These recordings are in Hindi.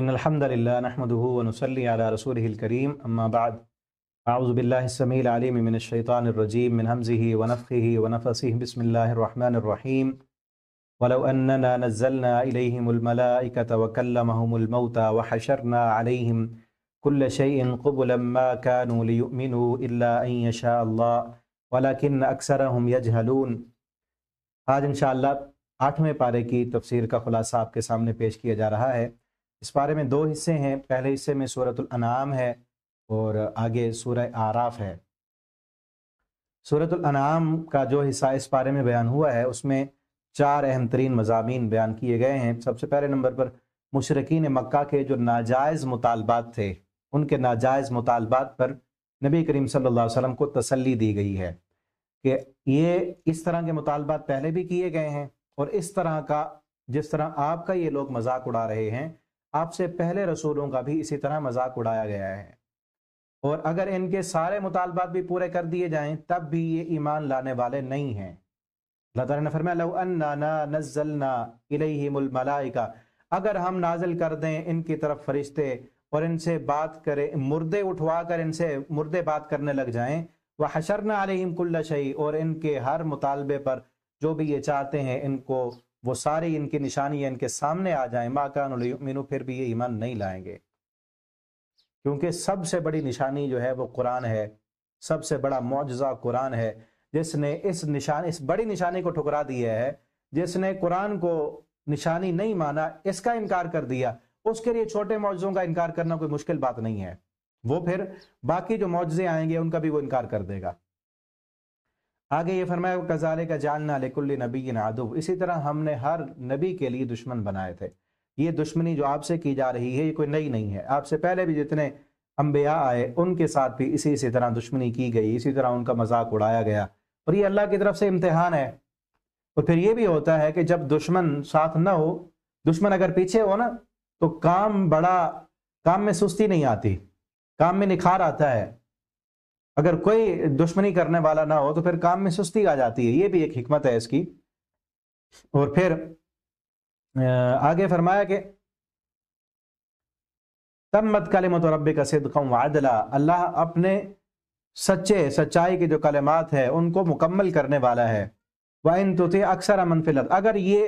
इन अलहमदिल्ला नहमदनसली रसूलकरीम अम्माबाद आउज़बिल्लासमीमिनशैतानरजीम मिन हमज़ी वनफ़ी वनफ़सी बसमीम आज इन आठवें पारे की तफसर का ख़ुलासा आपके सामने पेश किया जा रहा है इस बारे में दो हिस्से हैं पहले हिस्से में सूरतुल अनाम है और आगे सूर्य आराफ है सूरतुल अनाम का जो हिस्सा इस बारे में बयान हुआ है उसमें चार अहम तरीन मजामी बयान किए गए हैं सबसे पहले नंबर पर मुशरकिन मक्का के जो नाजायज़ मुतालबात थे उनके नाजायज़ मुतालबात पर नबी करीम सल्लल्लाहु अलैहि वसल्लम को तसल्ली दी गई है कि ये इस तरह के मुतालबात पहले भी किए गए हैं और इस तरह का जिस तरह आपका ये लोग मजाक उड़ा रहे हैं आपसे पहले रसूलों का भी इसी तरह मजाक उड़ाया गया है और अगर इनके सारे मुतालबात भी पूरे कर दिए जाएं तब भी ये ईमान लाने वाले नहीं हैं अल्लाह ने फरमाया अगर हम नाजिल कर दें इनकी तरफ फरिश्ते और इनसे बात करें मुर्दे उठवा कर इनसे मुर्दे बात करने लग जाएं वह हशरना अलहिम कुल्ला शही और इनके हर मुतालबे पर जो भी ये चाहते हैं इनको वो सारी इनकी निशानियां इनके सामने आ जाए माँ का मीनू फिर भी ये ईमान नहीं लाएंगे क्योंकि सबसे बड़ी निशानी जो है वो कुरान है सबसे बड़ा मुआजा कुरान है जिसने इस निशान इस बड़ी निशानी को ठुकरा दिया है जिसने कुरान को निशानी नहीं माना इसका इनकार कर दिया उसके लिए छोटे मुआवजों का इनकार करना कोई मुश्किल बात नहीं है वो फिर बाकी जो मुआवजे आएंगे उनका भी वो इनकार कर देगा आगे ये फरमाया कजाले का जालना लेकुल्ल नबी आदुब इसी तरह हमने हर नबी के लिए दुश्मन बनाए थे ये दुश्मनी जो आपसे की जा रही है ये कोई नई नहीं है आपसे पहले भी जितने अम्बिया आए उनके साथ भी इसी इसी तरह दुश्मनी की गई इसी तरह उनका मजाक उड़ाया गया और ये अल्लाह की तरफ से इम्तहान है और फिर ये भी होता है कि जब दुश्मन साथ ना हो दुश्मन अगर पीछे हो ना तो काम बड़ा काम में सुस्ती नहीं आती काम में निखार आता है अगर कोई दुश्मनी करने वाला ना हो तो फिर काम में सुस्ती आ जाती है ये भी एक हिकमत है इसकी और फिर आगे फरमाया कि तम्मत तो रब का कम वादला अल्लाह अपने सच्चे सच्चाई के जो कलमात है उनको मुकम्मल करने वाला है वह इन तो थे अक्सर अमन फिलत अगर ये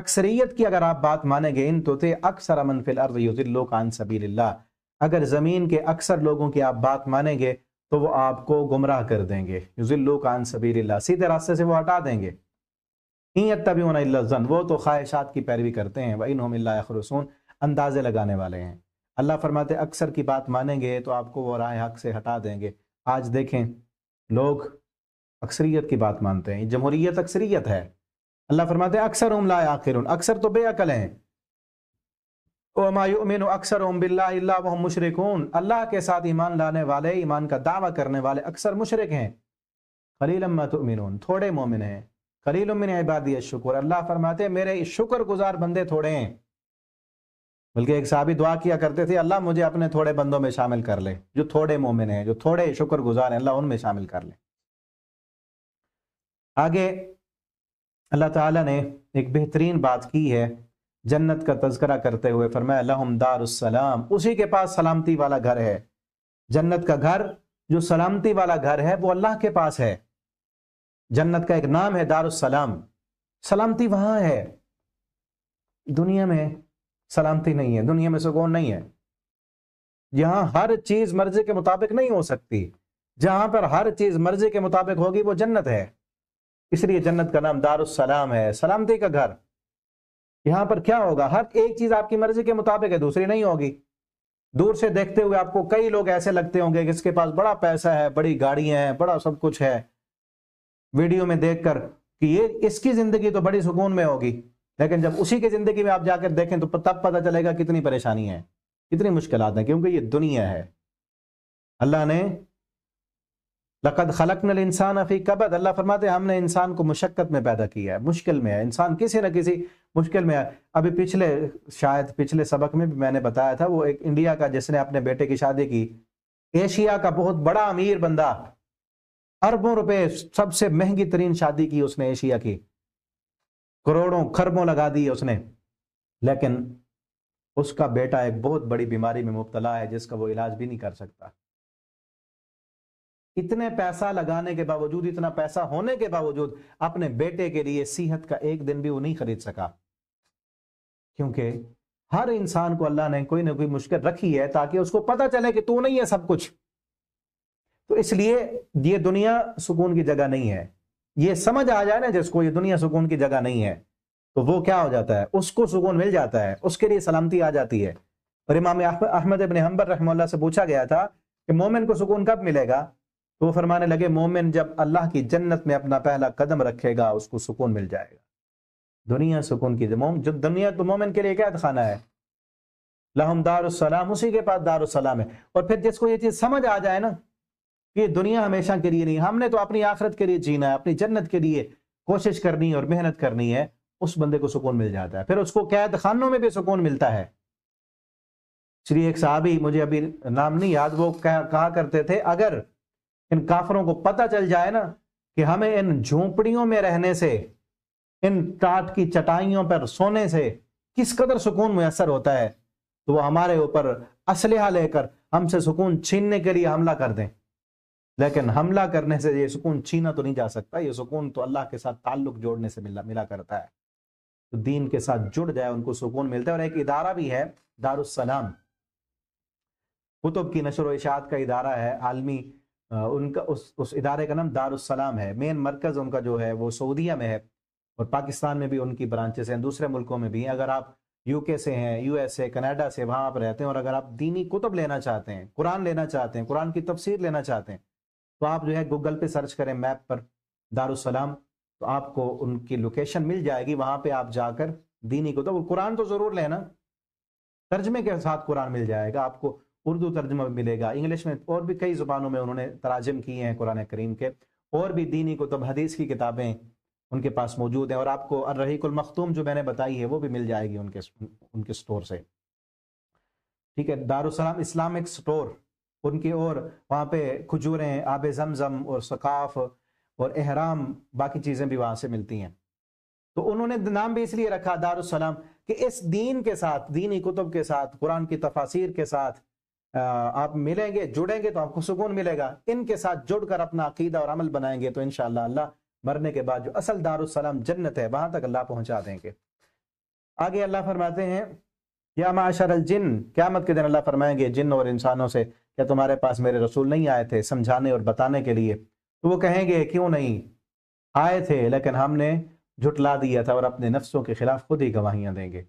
अक्सरियत की अगर आप बात मानेंगे इन तो थे अक्सर अमन फिलर युद्ध सबील अगर ज़मीन के अक्सर लोगों की आप बात मानेंगे तो वो आपको गुमराह कर देंगे युजिल्लू कान सबीर सीधे रास्ते से वो हटा देंगे नीयत तभी होना जन वो तो ख्वाहिशात की पैरवी करते हैं वही नोमिल्लासून अंदाजे लगाने वाले हैं अल्लाह फरमाते अक्सर की बात मानेंगे तो आपको वो राय हक से हटा देंगे आज देखें लोग अक्सरीत की बात मानते हैं जमहूरीत अक्सरीत है अल्लाह फरमाते अक्सर उमला आखिर अक्सर तो बेअकल हैं वमायुमिन अक्सर ओम बिल्ला मुशरकून अल्लाह के साथ ईमान लाने वाले ईमान का दावा करने वाले अक्सर मुशरक हैं खलील मतमिन थोड़े मोमिन हैं खलील उमिन इबादी शुक्र अल्लाह फरमाते मेरे शुक्र गुजार बंदे थोड़े हैं बल्कि एक साहबी दुआ किया करते थे अल्लाह मुझे अपने थोड़े बंदों में शामिल कर ले जो थोड़े मोमिन हैं जो थोड़े शुक्र गुजार हैं अल्लाह उनमें शामिल कर ले आगे अल्लाह ताला ने एक बेहतरीन बात की है जन्नत का तस्करा करते हुए फरमायादार्लाम उसी के पास सलामती वाला घर है जन्नत का घर जो सलामती वाला घर है वो अल्लाह के पास है जन्नत का एक नाम है दारुसलाम सलामती वहां है दुनिया में सलामती नहीं है दुनिया में सुकून नहीं है यहां हर चीज मर्जी के मुताबिक नहीं हो सकती जहां पर हर चीज मर्जी के मुताबिक होगी वो जन्नत है इसलिए जन्नत का नाम दारुसलाम है सलामती का घर यहां पर क्या होगा हर एक चीज आपकी मर्जी के मुताबिक है दूसरी नहीं होगी दूर से देखते हुए आपको कई लोग ऐसे लगते होंगे कि इसके पास बड़ा पैसा है बड़ी गाड़ियां हैं बड़ा सब कुछ है वीडियो में देखकर कि ये इसकी जिंदगी तो बड़ी सुकून में होगी लेकिन जब उसी की जिंदगी में आप जाकर देखें तो तब पता चलेगा कितनी परेशानी है कितनी मुश्किल है क्योंकि ये दुनिया है अल्लाह ने लकद खलक नल इंसान अफी कबद अल्लाह फरमाते हमने इंसान को मुशक्क़त में पैदा किया है मुश्किल में है इंसान किसी न किसी मुश्किल में अभी पिछले शायद पिछले सबक में भी मैंने बताया था वो एक इंडिया का जिसने अपने बेटे की शादी की एशिया का बहुत बड़ा अमीर बंदा अरबों रुपए सबसे महंगी तरीन शादी की उसने एशिया की करोड़ों खरबों लगा दी उसने लेकिन उसका बेटा एक बहुत बड़ी बीमारी में मुबतला है जिसका वो इलाज भी नहीं कर सकता इतने पैसा लगाने के बावजूद इतना पैसा होने के बावजूद अपने बेटे के लिए सेहत का एक दिन भी वो नहीं खरीद सका क्योंकि हर इंसान को अल्लाह ने कोई ना कोई मुश्किल रखी है ताकि उसको पता चले कि तू नहीं है सब कुछ तो इसलिए ये दुनिया सुकून की जगह नहीं है ये समझ आ जाए ना जिसको ये दुनिया सुकून की जगह नहीं है तो वो क्या हो जाता है उसको सुकून मिल जाता है उसके लिए सलामती आ जाती है और इमाम अहमद इबन हम्बर रहमल्ला से पूछा गया था कि मोमिन को सुकून कब मिलेगा तो वो फरमाने लगे मोमिन जब अल्लाह की जन्नत में अपना पहला कदम रखेगा उसको सुकून मिल जाएगा दुनिया सुकून की जो दुनिया तो मोमिन के लिए कैद खाना है लहम दारुसलाम उसी के पास दारुसलाम है और फिर जिसको ये चीज़ समझ आ जाए ना कि दुनिया हमेशा के लिए नहीं हमने तो अपनी आखरत के लिए जीना है अपनी जन्नत के लिए कोशिश करनी है और मेहनत करनी है उस बंदे को सुकून मिल जाता है फिर उसको कैद खानों में भी सुकून मिलता है श्री एक साहब ही मुझे अभी नाम नहीं याद वो कह, कहा करते थे अगर इन काफरों को पता चल जाए ना कि हमें इन झोंपड़ियों में रहने से इन टाट की चटाइयों पर सोने से किस कदर सुकून मैसर होता है तो वो हमारे ऊपर असलहा लेकर हमसे सुकून छीनने के लिए हमला कर दें लेकिन हमला करने से ये सुकून छीना तो नहीं जा सकता ये सुकून तो अल्लाह के साथ ताल्लुक जोड़ने से मिला मिला करता है तो दीन के साथ जुड़ जाए उनको सुकून मिलता है और एक इदारा भी है दारुसलाम कुतुब की नशर इशात का इदारा है आलमी उनका उस उस इदारे का नाम दारुसलाम है मेन मरकज़ उनका जो है वो सऊदिया में है और पाकिस्तान में भी उनकी ब्रांचेस हैं दूसरे मुल्कों में भी हैं अगर आप यूके से हैं से कनाडा से वहां आप रहते हैं और अगर आप दीनी कुतुब लेना चाहते हैं कुरान लेना चाहते हैं कुरान की तफसीर लेना चाहते हैं तो आप जो है गूगल पे सर्च करें मैप पर दारुसलाम तो आपको उनकी लोकेशन मिल जाएगी वहां पे आप जाकर दीनी कुतब कुरान तो जरूर लेना तर्जमे के साथ कुरान मिल जाएगा आपको उर्दू तर्जमा मिलेगा इंग्लिश में और भी कई जुबानों में उन्होंने तराजम किए हैं कुरान करीम के और भी दीनी कुतुब हदीस की किताबें उनके पास मौजूद है और आपको अर्रहीकुल मखतूम जो मैंने बताई है वो भी मिल जाएगी उनके उनके स्टोर से ठीक है दारुसलाम इस्लामिक स्टोर उनके और वहाँ पे खजूरें आब जमजम और सकाफ और एहराम बाकी चीज़ें भी वहाँ से मिलती हैं तो उन्होंने नाम भी इसलिए रखा दारुसलाम कि इस दीन के साथ दीनी कुतुब के साथ कुरान की तफासिर के साथ आप मिलेंगे जुड़ेंगे तो आपको सुकून मिलेगा इनके साथ जुड़कर अपना अकीदा और अमल बनाएंगे तो इन अल्लाह मरने के बाद जो असल दारुसलाम जन्नत है वहां तक अल्लाह पहुंचा देंगे आगे अल्लाह फरमाते हैं या माशर जिन क्या के दिन अल्लाह फरमाएंगे जिन और इंसानों से क्या तुम्हारे पास मेरे रसूल नहीं आए थे समझाने और बताने के लिए तो वो कहेंगे क्यों नहीं आए थे लेकिन हमने झुटला दिया था और अपने नफ्सों के खिलाफ खुद ही गवाहियां देंगे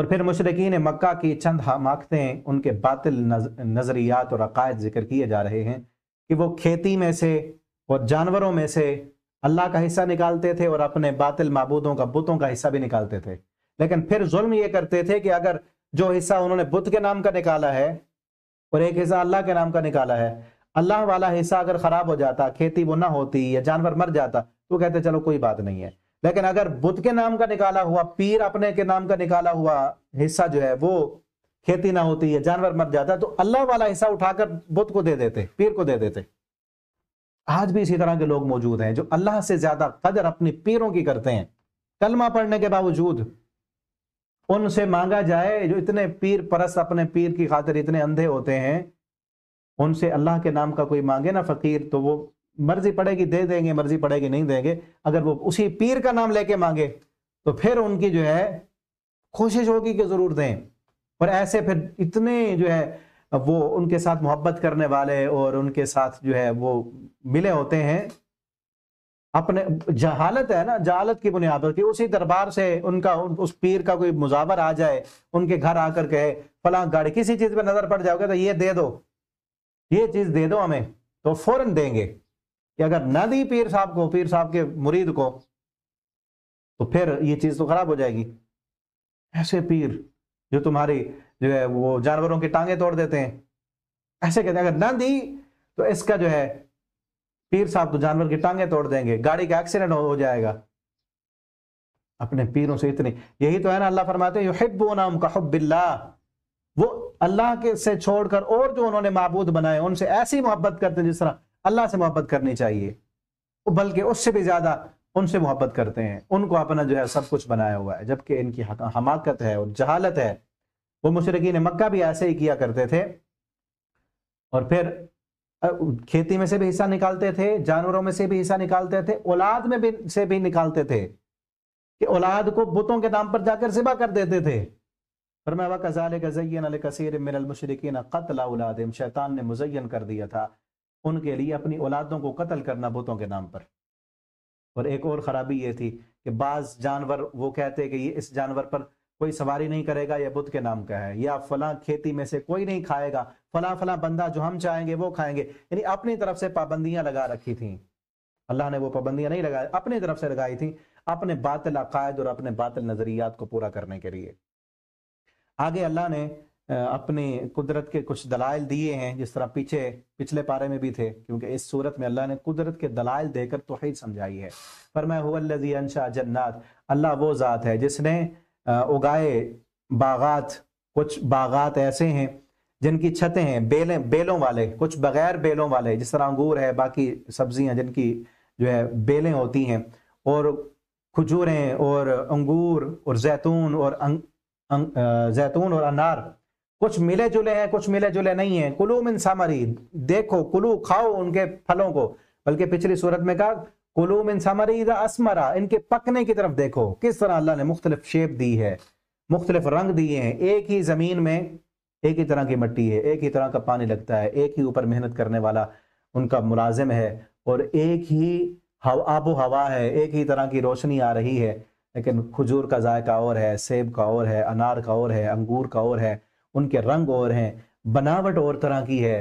और फिर मुशरकिन मक्का की चंद हैं उनके बातिल नजरियात और अकायद जिक्र किए जा रहे हैं कि वो खेती में से और जानवरों में से अल्लाह का हिस्सा निकालते थे और अपने बातिल मबूदों का बुतों का हिस्सा भी निकालते थे लेकिन फिर जुल्म ये करते थे कि अगर जो हिस्सा उन्होंने बुत के नाम का निकाला है और एक हिस्सा अल्लाह के नाम का निकाला है अल्लाह वाला हिस्सा अगर ख़राब हो जाता खेती वो ना होती या जानवर मर जाता तो कहते चलो कोई बात नहीं है लेकिन अगर बुत के नाम का निकाला हुआ पीर अपने के नाम का निकाला हुआ हिस्सा जो है वो खेती ना होती या जानवर मर जाता तो अल्लाह वाला हिस्सा उठाकर बुत को दे देते पीर को दे देते आज भी इसी तरह के लोग मौजूद हैं जो अल्लाह से ज्यादा कदर अपने पीरों की करते हैं कलमा पढ़ने के बावजूद उनसे मांगा जाए जो इतने पीर परस अपने पीर की खातिर इतने अंधे होते हैं उनसे अल्लाह के नाम का कोई मांगे ना फकीर तो वो मर्जी पड़ेगी दे देंगे मर्जी पड़ेगी नहीं देंगे अगर वो उसी पीर का नाम लेके मांगे तो फिर उनकी जो है कोशिश होगी कि जरूर दें और ऐसे फिर इतने जो है वो उनके साथ मोहब्बत करने वाले और उनके साथ जो है वो मिले होते हैं अपने जहालत है ना जहालत की बुनियाद होती है उसी दरबार से उनका उन, उस पीर का कोई मुजावर आ जाए उनके घर आकर कहे फला गाड़ी किसी चीज पर नजर पड़ जाओगे तो ये दे दो ये चीज दे दो हमें तो फौरन देंगे कि अगर ना दी पीर साहब को पीर साहब के मुरीद को तो फिर ये चीज तो खराब हो जाएगी ऐसे पीर जो तुम्हारी जो है वो जानवरों की टांगे तोड़ देते हैं ऐसे कहते हैं अगर ना दी तो इसका जो है पीर साहब तो जानवर की टांगे तोड़ देंगे गाड़ी का एक्सीडेंट हो जाएगा अपने पीरों से इतनी यही तो है ना अल्लाह फरमाते हैं नाम का हब्बिल्ला वो अल्लाह के से छोड़कर और जो उन्होंने मबूद बनाए उनसे ऐसी मोहब्बत करते हैं जिस तरह अल्लाह से मोहब्बत करनी चाहिए बल्कि उससे भी ज़्यादा उनसे मोहब्बत करते हैं उनको अपना जो है सब कुछ बनाया हुआ है जबकि इनकी हमाकत है और जहालत है वो मुशरकिन मक्का भी ऐसे ही किया करते थे और फिर खेती में से भी हिस्सा निकालते थे जानवरों में से भी हिस्सा निकालते थे औलाद में भी से भी निकालते थे कि औलाद को बुतों के नाम पर जाकर जिबा कर देते थे पर मैं वजाल गजैन कसर मिनमशरकिन कतलाउलादिम शैतान ने मुजैन कर दिया था उनके लिए अपनी औलादों को कत्ल करना बुतों के नाम पर और एक और ख़राबी ये थी कि बाज़ जानवर वो कहते कि ये इस जानवर पर कोई सवारी नहीं करेगा यह बुद्ध के नाम का है या फला खेती में से कोई नहीं खाएगा फला फला बंदा जो हम चाहेंगे वो खाएंगे यानी अपनी तरफ से पाबंदियां लगा रखी थी अल्लाह ने वो पाबंदियां नहीं लगाई अपनी तरफ से लगाई थी अपने बातिल अकायद और अपने बातिल नजरियात को पूरा करने के लिए आगे अल्लाह ने अपनी कुदरत के कुछ दलाइल दिए हैं जिस तरह पीछे पिछले पारे में भी थे क्योंकि इस सूरत में अल्लाह ने कुदरत के दलाइल देकर तोहहीद समझाई है पर मैं हुजी जन्नात अल्लाह वो ज़ात है जिसने उगाए बागात कुछ बागात ऐसे हैं जिनकी छतें हैं बेलें बेलों वाले कुछ बगैर बेलों वाले जिस तरह अंगूर है बाकी सब्जियां जिनकी जो है बेलें होती हैं और खजूरें और अंगूर और जैतून और अंग, अंग, जैतून और अनार कुछ मिले जुले हैं कुछ मिले जुले नहीं हैं कुलू मिन सामरी देखो कुलू खाओ उनके फलों को बल्कि पिछली सूरत में कहा कुलूम इन समरीदा असमरा इनके पकने की तरफ देखो किस तरह अल्लाह ने मुख्तलिफ शेप दी है मुख्तलिफ रंग दिए हैं एक ही ज़मीन में एक ही तरह की मिट्टी है एक ही तरह का पानी लगता है एक ही ऊपर मेहनत करने वाला उनका मुलाजिम है और एक ही आबो हवा है एक ही तरह की रोशनी आ रही है लेकिन खजूर का जायका और है सेब का और है अनार का और है अंगूर का और है उनके रंग और हैं बनावट और तरह की है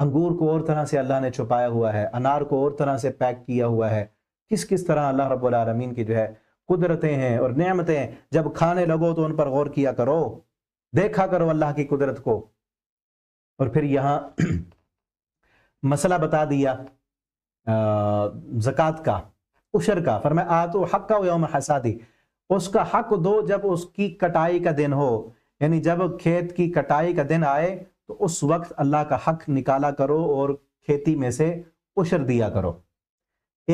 अंगूर को और तरह से अल्लाह ने छुपाया हुआ है अनार को और तरह से पैक किया हुआ है किस किस तरह अल्लाह रबालमीन की जो है कुदरतें हैं और नियमतें हैं जब खाने लगो तो उन पर गौर किया करो देखा करो अल्लाह की कुदरत को और फिर यहाँ मसला बता दिया जक़ात का उशर का मैं आ तो हक का यौम हसादी उसका हक दो जब उसकी कटाई का दिन हो यानी जब खेत की कटाई का दिन आए तो उस वक्त अल्लाह का हक निकाला करो और खेती में से उशर दिया करो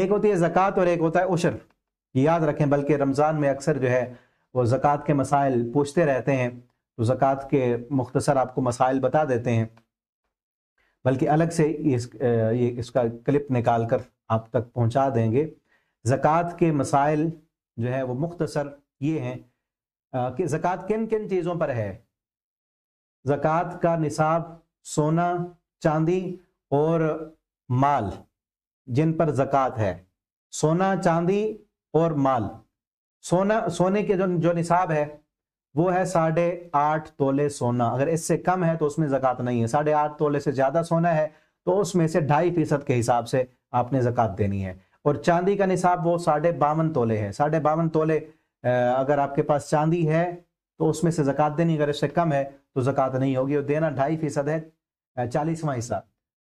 एक होती है ज़क़़त और एक होता है उशर याद रखें बल्कि रमज़ान में अक्सर जो है वो ज़क़़त के मसाइल पूछते रहते हैं तो ज़क़़त के मुख्तसर आपको मसाइल बता देते हैं बल्कि अलग से इस ये इसका क्लिप निकाल कर आप तक पहुंचा देंगे ज़क़़त के मसाइल जो है वो मुख्तसर ये हैं कि ज़क़़त किन किन चीज़ों पर है जक़ात का निसाब सोना चांदी और माल जिन पर जक़ात है सोना चांदी और माल सोना सोने के जो जो निसाब है वो है साढ़े आठ तोले सोना अगर इससे कम है तो उसमें जक़ात नहीं है साढ़े आठ तोले से ज़्यादा सोना है तो उसमें से ढाई फीसद के हिसाब से आपने ज़क़़त देनी है और चांदी का निसाब वो साढ़े बावन तोले है साढ़े बावन तोले अगर आपके पास चांदी है तो उसमें से ज़क़़त देनी अगर इससे कम है तो जक़ात नहीं होगी और देना ढाई फीसद है चालीसवां हिस्सा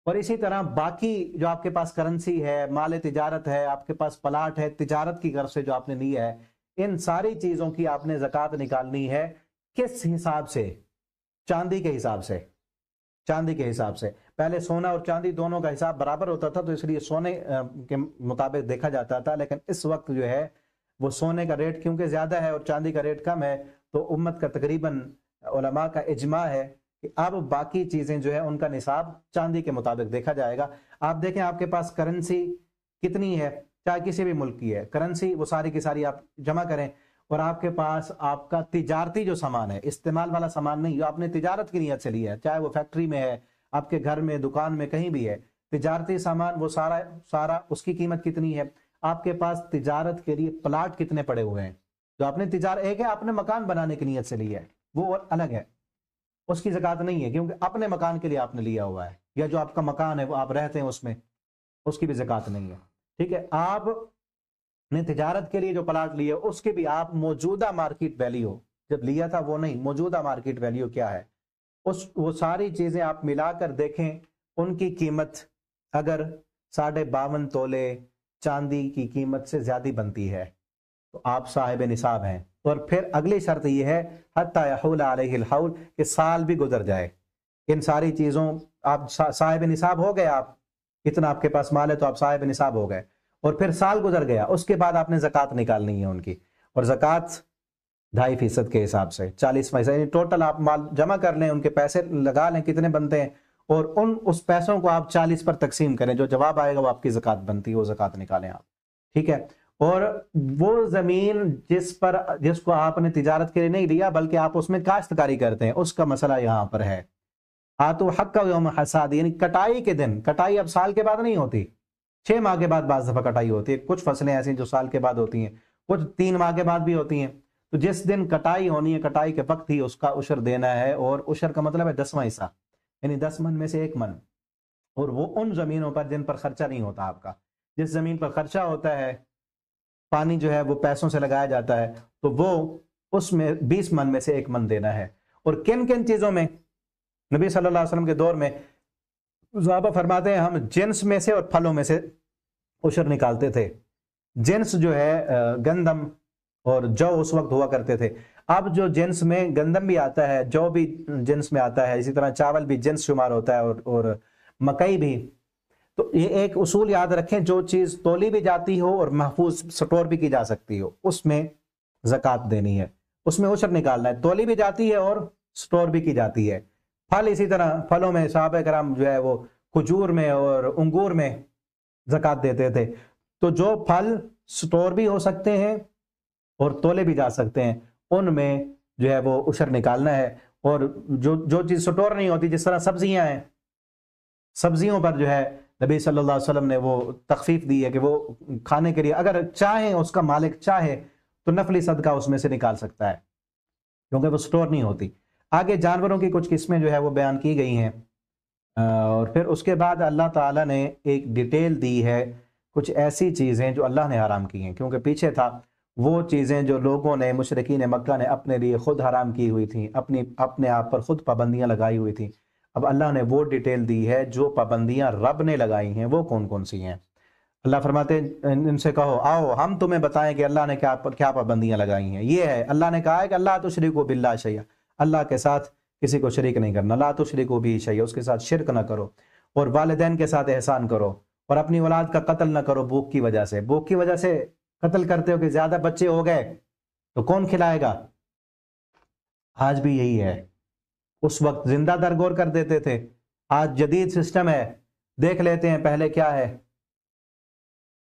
और इसी तरह बाकी जो आपके पास करेंसी है माल तजारत है आपके पास प्लाट है तजारत की गर्ज से जो आपने लिया है इन सारी चीज़ों की आपने जक़ात निकालनी है किस हिसाब से चांदी के हिसाब से चांदी के हिसाब से पहले सोना और चांदी दोनों का हिसाब बराबर होता था तो इसलिए सोने के मुताबिक देखा जाता था लेकिन इस वक्त जो है वो सोने का रेट क्योंकि ज़्यादा है और चांदी का रेट कम है तो उम्मत का तकरीबन उलमा का इजमा है कि अब बाकी चीजें जो है उनका निसाब चांदी के मुताबिक देखा जाएगा आप देखें आपके पास करेंसी कितनी है चाहे किसी भी मुल्क की है करेंसी वो सारी की सारी आप जमा करें और आपके पास आपका तिजारती जो सामान है इस्तेमाल वाला सामान नहीं जो आपने तिजारत की नीयत से लिया है चाहे वो फैक्ट्री में है आपके घर में दुकान में कहीं भी है तिजारती सामान वो सारा सारा उसकी कीमत कितनी है आपके पास तिजारत के लिए प्लाट कितने पड़े हुए हैं जो आपने तिजार एक है आपने मकान बनाने की नीयत से लिया है वो अलग है उसकी जकत नहीं है क्योंकि अपने मकान के लिए आपने लिया हुआ है या जो आपका मकान है वो आप रहते हैं उसमें उसकी भी जकत नहीं है ठीक है आप ने तजारत के लिए जो प्लाट लिए उसके भी आप मौजूदा मार्केट वैल्यू जब लिया था वो नहीं मौजूदा मार्केट वैल्यू क्या है उस वो सारी चीज़ें आप मिलाकर देखें उनकी कीमत अगर साढ़े बावन तोले चांदी की कीमत से ज़्यादा बनती है तो आप साहिब निसाब हैं और फिर अगली शर्त यह है हत्याउल कि साल भी गुजर जाए इन सारी चीज़ों आप साहिब निसाब हो गए आप इतना आपके पास माल है तो आप साहिब निसाब हो गए और फिर साल गुजर गया उसके बाद आपने जक़ात निकालनी है उनकी और जक़ात ढाई फीसद के हिसाब से चालीस फीसद यानी टोटल आप माल जमा कर लें उनके पैसे लगा लें कितने बनते हैं और उन उस पैसों को आप चालीस पर तकसीम करें जो जवाब आएगा वो आपकी जक़ात बनती है वो जक़ात निकालें आप ठीक है और वो जमीन जिस पर जिसको आपने तिजारत के लिए नहीं लिया बल्कि आप उसमें काश्तकारी करते हैं उसका मसला यहाँ पर है आतो हक का योम हसाद यानी कटाई के दिन कटाई अब साल के बाद नहीं होती छः माह के बाद बाज दफ़ा कटाई होती है कुछ फसलें ऐसी जो साल के बाद होती हैं कुछ तीन माह के बाद भी होती हैं तो जिस दिन कटाई होनी है कटाई के वक्त ही उसका उशर देना है और उशर का मतलब है दसवां हिस्सा यानी दस मन में से एक मन और वो उन जमीनों पर जिन पर खर्चा नहीं होता आपका जिस जमीन पर खर्चा होता है पानी जो है वो पैसों से लगाया जाता है तो वो उसमें बीस मन में से एक मन देना है और किन किन चीज़ों में नबी सल्लल्लाहु अलैहि वसल्लम के दौर में जहाबा फरमाते हैं हम जिन्स में से और फलों में से उशर निकालते थे जिन्स जो है गंदम और जौ उस वक्त हुआ करते थे अब जो जिन्स में गंदम भी आता है जौ भी जिन्स में आता है इसी तरह चावल भी जिन्स शुमार होता है और, और मकई भी तो ये एक उसूल याद रखें जो चीज़ तोली भी जाती हो और महफूज स्टोर भी की जा सकती हो उसमें जक़ात देनी है उसमें उशर निकालना है तोली भी जाती है और स्टोर भी की जाती है फल इसी तरह फलों में साहब कराम जो है वो खजूर में और अंगूर में जक़ात देते थे तो जो फल स्टोर भी हो सकते हैं और तोले भी जा सकते हैं उनमें जो है वो उशर निकालना है और जो जो चीज़ स्टोर नहीं होती जिस तरह सब्जियां हैं सब्जियों पर जो है नबी सल्लल्लाहु अलैहि वसल्लम ने वो तकफीफ दी है कि वो खाने के लिए अगर चाहे उसका मालिक चाहे तो नफली सदका उसमें से निकाल सकता है क्योंकि वो स्टोर नहीं होती आगे जानवरों की कुछ किस्में जो है वो बयान की गई हैं और फिर उसके बाद अल्लाह ताला ने एक डिटेल दी है कुछ ऐसी चीज़ें जो अल्लाह ने हराम की हैं क्योंकि पीछे था वो चीज़ें जो लोगों ने मुशरकिन मक्का ने अपने लिए खुद हराम की हुई थी अपनी अपने आप पर खुद पाबंदियाँ लगाई हुई थी अब अल्लाह ने वो डिटेल दी है जो पाबंदियां रब ने लगाई हैं वो कौन कौन सी हैं अल्लाह फरमाते इनसे कहो आओ हम तुम्हें बताएं कि अल्लाह ने क्या क्या पाबंदियां लगाई हैं ये है अल्लाह ने कहा है कि अल्लाह तो शरीक को बिल्ला शैया अल्लाह के साथ किसी को शरीक नहीं करना अल्लाह तो शरीक भी शैया उसके साथ शिरक ना करो और वालदेन के साथ एहसान करो और अपनी औलाद का कत्ल ना करो भूख की वजह से भूख की वजह से कत्ल करते हो कि ज्यादा बच्चे हो गए तो कौन खिलाएगा आज भी यही है उस वक्त जिंदा गौर कर देते थे आज जदीद सिस्टम है देख लेते हैं पहले क्या है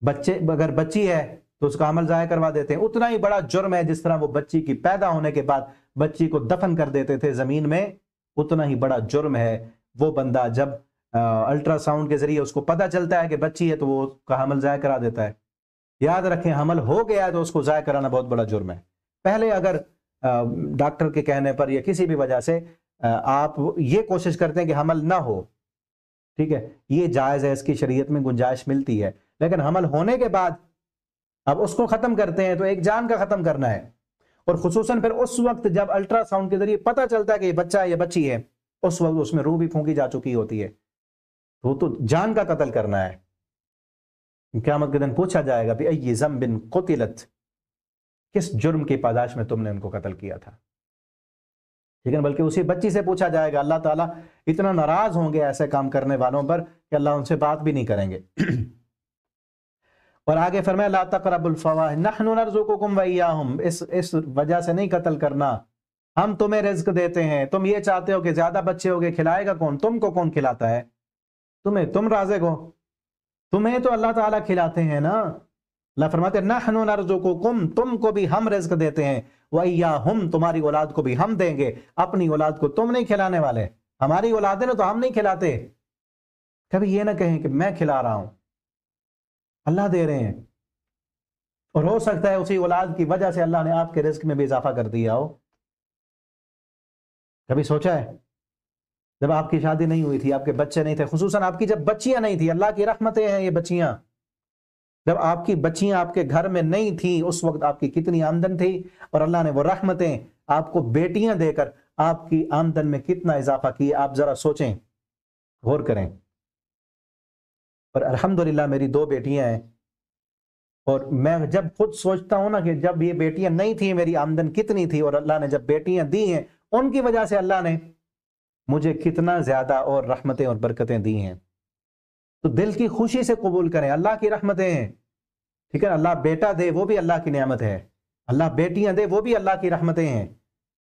बच्चे अगर बच्ची है तो उसका अमल जाया करवा देते हैं उतना ही बड़ा जुर्म है जिस तरह वो बच्ची की पैदा होने के बाद बच्ची को दफन कर देते थे ज़मीन में उतना ही बड़ा जुर्म है वो बंदा जब अल्ट्रासाउंड के जरिए उसको पता चलता है कि बच्ची है तो वो उसका हमल जाया करा देता है याद रखें हमल हो गया है तो उसको जाया कराना बहुत बड़ा जुर्म है पहले अगर डॉक्टर के कहने पर या किसी भी वजह से आप ये कोशिश करते हैं कि हमल ना हो ठीक है ये जायज़ है इसकी शरीयत में गुंजाइश मिलती है लेकिन हमल होने के बाद अब उसको ख़त्म करते हैं तो एक जान का ख़त्म करना है और खसूस फिर उस वक्त जब अल्ट्रासाउंड के जरिए पता चलता है कि ये बच्चा है या बच्ची है उस वक्त उसमें रूह भी फूकी जा चुकी होती है वो तो जान का कत्ल करना है क्या के दिन पूछा जाएगा भी अम जम बिन कोतिलत किस जुर्म की पादाश में तुमने उनको कत्ल किया था लेकिन बल्कि उसी बच्ची से पूछा जाएगा अल्लाह ताला इतना नाराज होंगे ऐसे काम करने वालों पर कि अल्लाह उनसे बात भी नहीं करेंगे और आगे फरमाया ला तकरबुलफवाह नहनु नरजुकुकुम इस इस वजह से नहीं कत्ल करना हम तुम्हें रिज्क देते हैं तुम ये चाहते हो कि ज्यादा बच्चे हो गए खिलाएगा कौन तुमको कौन खिलाता है तुम्हें तुम राजे को तुम्हें तो अल्लाह ताला खिलाते हैं ना अल्लाह फरमाते नहनु नरजुकुकुम तुमको भी हम रिज्क देते हैं वैया हम तुम्हारी औलाद को भी हम देंगे अपनी औलाद को तुम नहीं खिलाने वाले हमारी औलाद है ना तो हम नहीं खिलाते कभी ये ना कहें कि मैं खिला रहा हूं अल्लाह दे रहे हैं और हो सकता है उसी औलाद की वजह से अल्लाह ने आपके रिस्क में भी इजाफा कर दिया हो कभी सोचा है जब आपकी शादी नहीं हुई थी आपके बच्चे नहीं थे खसूस आपकी जब बच्चियां नहीं थी अल्लाह की रहमतें हैं ये बच्चियां जब आपकी बच्चियां आपके घर में नहीं थी उस वक्त आपकी कितनी आमदन थी और अल्लाह ने वो रहमतें आपको बेटियां देकर आपकी आमदन में कितना इजाफा किया आप जरा सोचें गौर करें और अल्हम्दुलिल्लाह मेरी दो बेटियां हैं और मैं जब खुद सोचता हूं ना कि जब ये बेटियां नहीं थी मेरी आमदन कितनी थी और अल्लाह ने जब बेटियां दी हैं उनकी वजह से अल्लाह ने मुझे कितना ज्यादा और रहमतें और बरकतें दी हैं तो दिल की खुशी से कबूल करें अल्लाह की रहमतें हैं ठीक है अल्लाह बेटा दे वो भी अल्लाह की नियामत है अल्लाह बेटियां दे वो भी अल्लाह की रहमतें हैं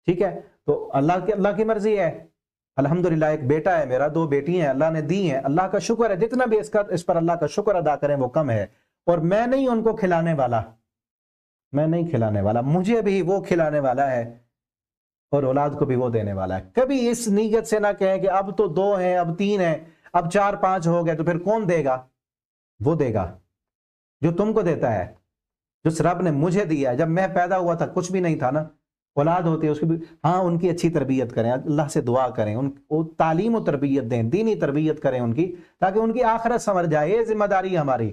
ठीक है तो अल्लाह की अल्लाह की मर्जी है अल्हम्दुलिल्लाह एक बेटा है मेरा दो बेटियां हैं अल्लाह ने दी हैं अल्लाह का शुक्र है जितना भी इसका इस पर अल्लाह का शुक्र अदा करें वो कम है और मैं नहीं उनको खिलाने वाला मैं नहीं खिलाने वाला मुझे भी वो खिलाने वाला है और औलाद को भी वो देने वाला है कभी इस नीयत से ना कहें कि अब तो दो हैं अब तीन हैं अब चार पांच हो गया तो फिर कौन देगा वो देगा जो तुमको देता है जो रब ने मुझे दिया जब मैं पैदा हुआ था कुछ भी नहीं था ना औलाद होती है उसकी भी हाँ उनकी अच्छी तरबियत करें अल्लाह से दुआ करें उन तालीम और तरबियत दें दीनी तरबियत करें उनकी ताकि उनकी आखरत समझ जाए ये जिम्मेदारी हमारी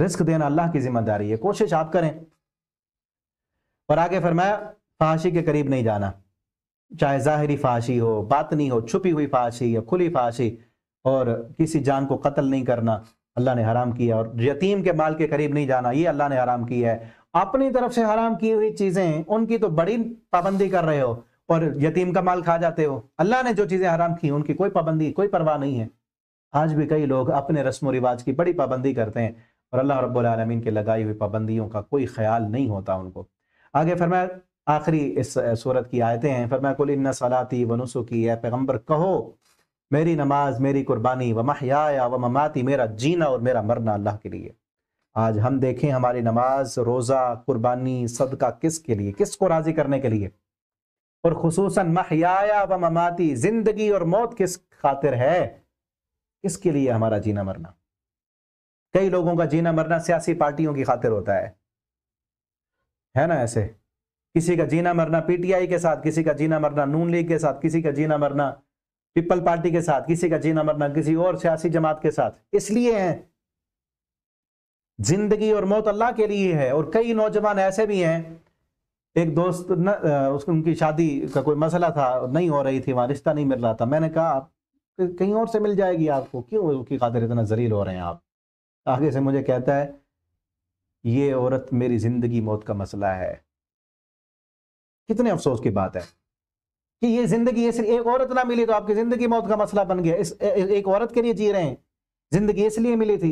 रिस्क देना अल्लाह की जिम्मेदारी है कोशिश आप करें और आगे फरमाया फाशी के करीब नहीं जाना चाहे जाहिरी फाशी हो बातनी हो छुपी हुई फाशी या खुली फाशी और किसी जान को कत्ल नहीं करना अल्लाह ने हराम किया और यतीम के माल के करीब नहीं जाना ये अल्लाह ने हराम किया है अपनी तरफ से हराम की हुई चीजें उनकी तो बड़ी पाबंदी कर रहे हो और यतीम का माल खा जाते हो अल्लाह ने जो चीजें हराम की उनकी कोई पाबंदी कोई परवाह नहीं है आज भी कई लोग अपने रस्म रिवाज की बड़ी पाबंदी करते हैं और अल्लाह रब्बुल की लगाई हुई पाबंदियों का कोई ख्याल नहीं होता उनको आगे फरमाया आखिरी इस सूरत की आयतें हैं फरमाया कुल इन्ना सलाती वनुसुकी है पैगम्बर कहो मेरी नमाज मेरी कुर्बानी व महयाया व ममाती मेरा जीना और मेरा मरना अल्लाह के लिए आज हम देखें हमारी नमाज रोज़ा कुर्बानी सदका किस के लिए किस को राज़ी करने के लिए और खसूस महयाया व ममाती जिंदगी और मौत किस खातिर है किसके लिए हमारा जीना मरना कई लोगों का जीना मरना सियासी पार्टियों की खातिर होता है है ना ऐसे किसी का जीना मरना पीटीआई के साथ किसी का जीना मरना नून लीग के साथ किसी का जीना मरना पीपल पार्टी के साथ किसी का जीना मरना किसी और सियासी जमात के साथ इसलिए है जिंदगी और मौत अल्लाह के लिए है और कई नौजवान ऐसे भी हैं एक दोस्त न, उसकी उनकी शादी का कोई मसला था नहीं हो रही थी वहां रिश्ता नहीं मिल रहा था मैंने कहा आप कहीं और से मिल जाएगी आपको क्यों उसकी खातिर इतना जलील हो रहे हैं आप आगे से मुझे कहता है ये औरत मेरी जिंदगी मौत का मसला है कितने अफसोस की बात है कि ये जिंदगी ये एक औरत ना मिली तो आपकी जिंदगी मौत का मसला बन गया इस एक औरत के लिए जी रहे हैं जिंदगी इसलिए मिली थी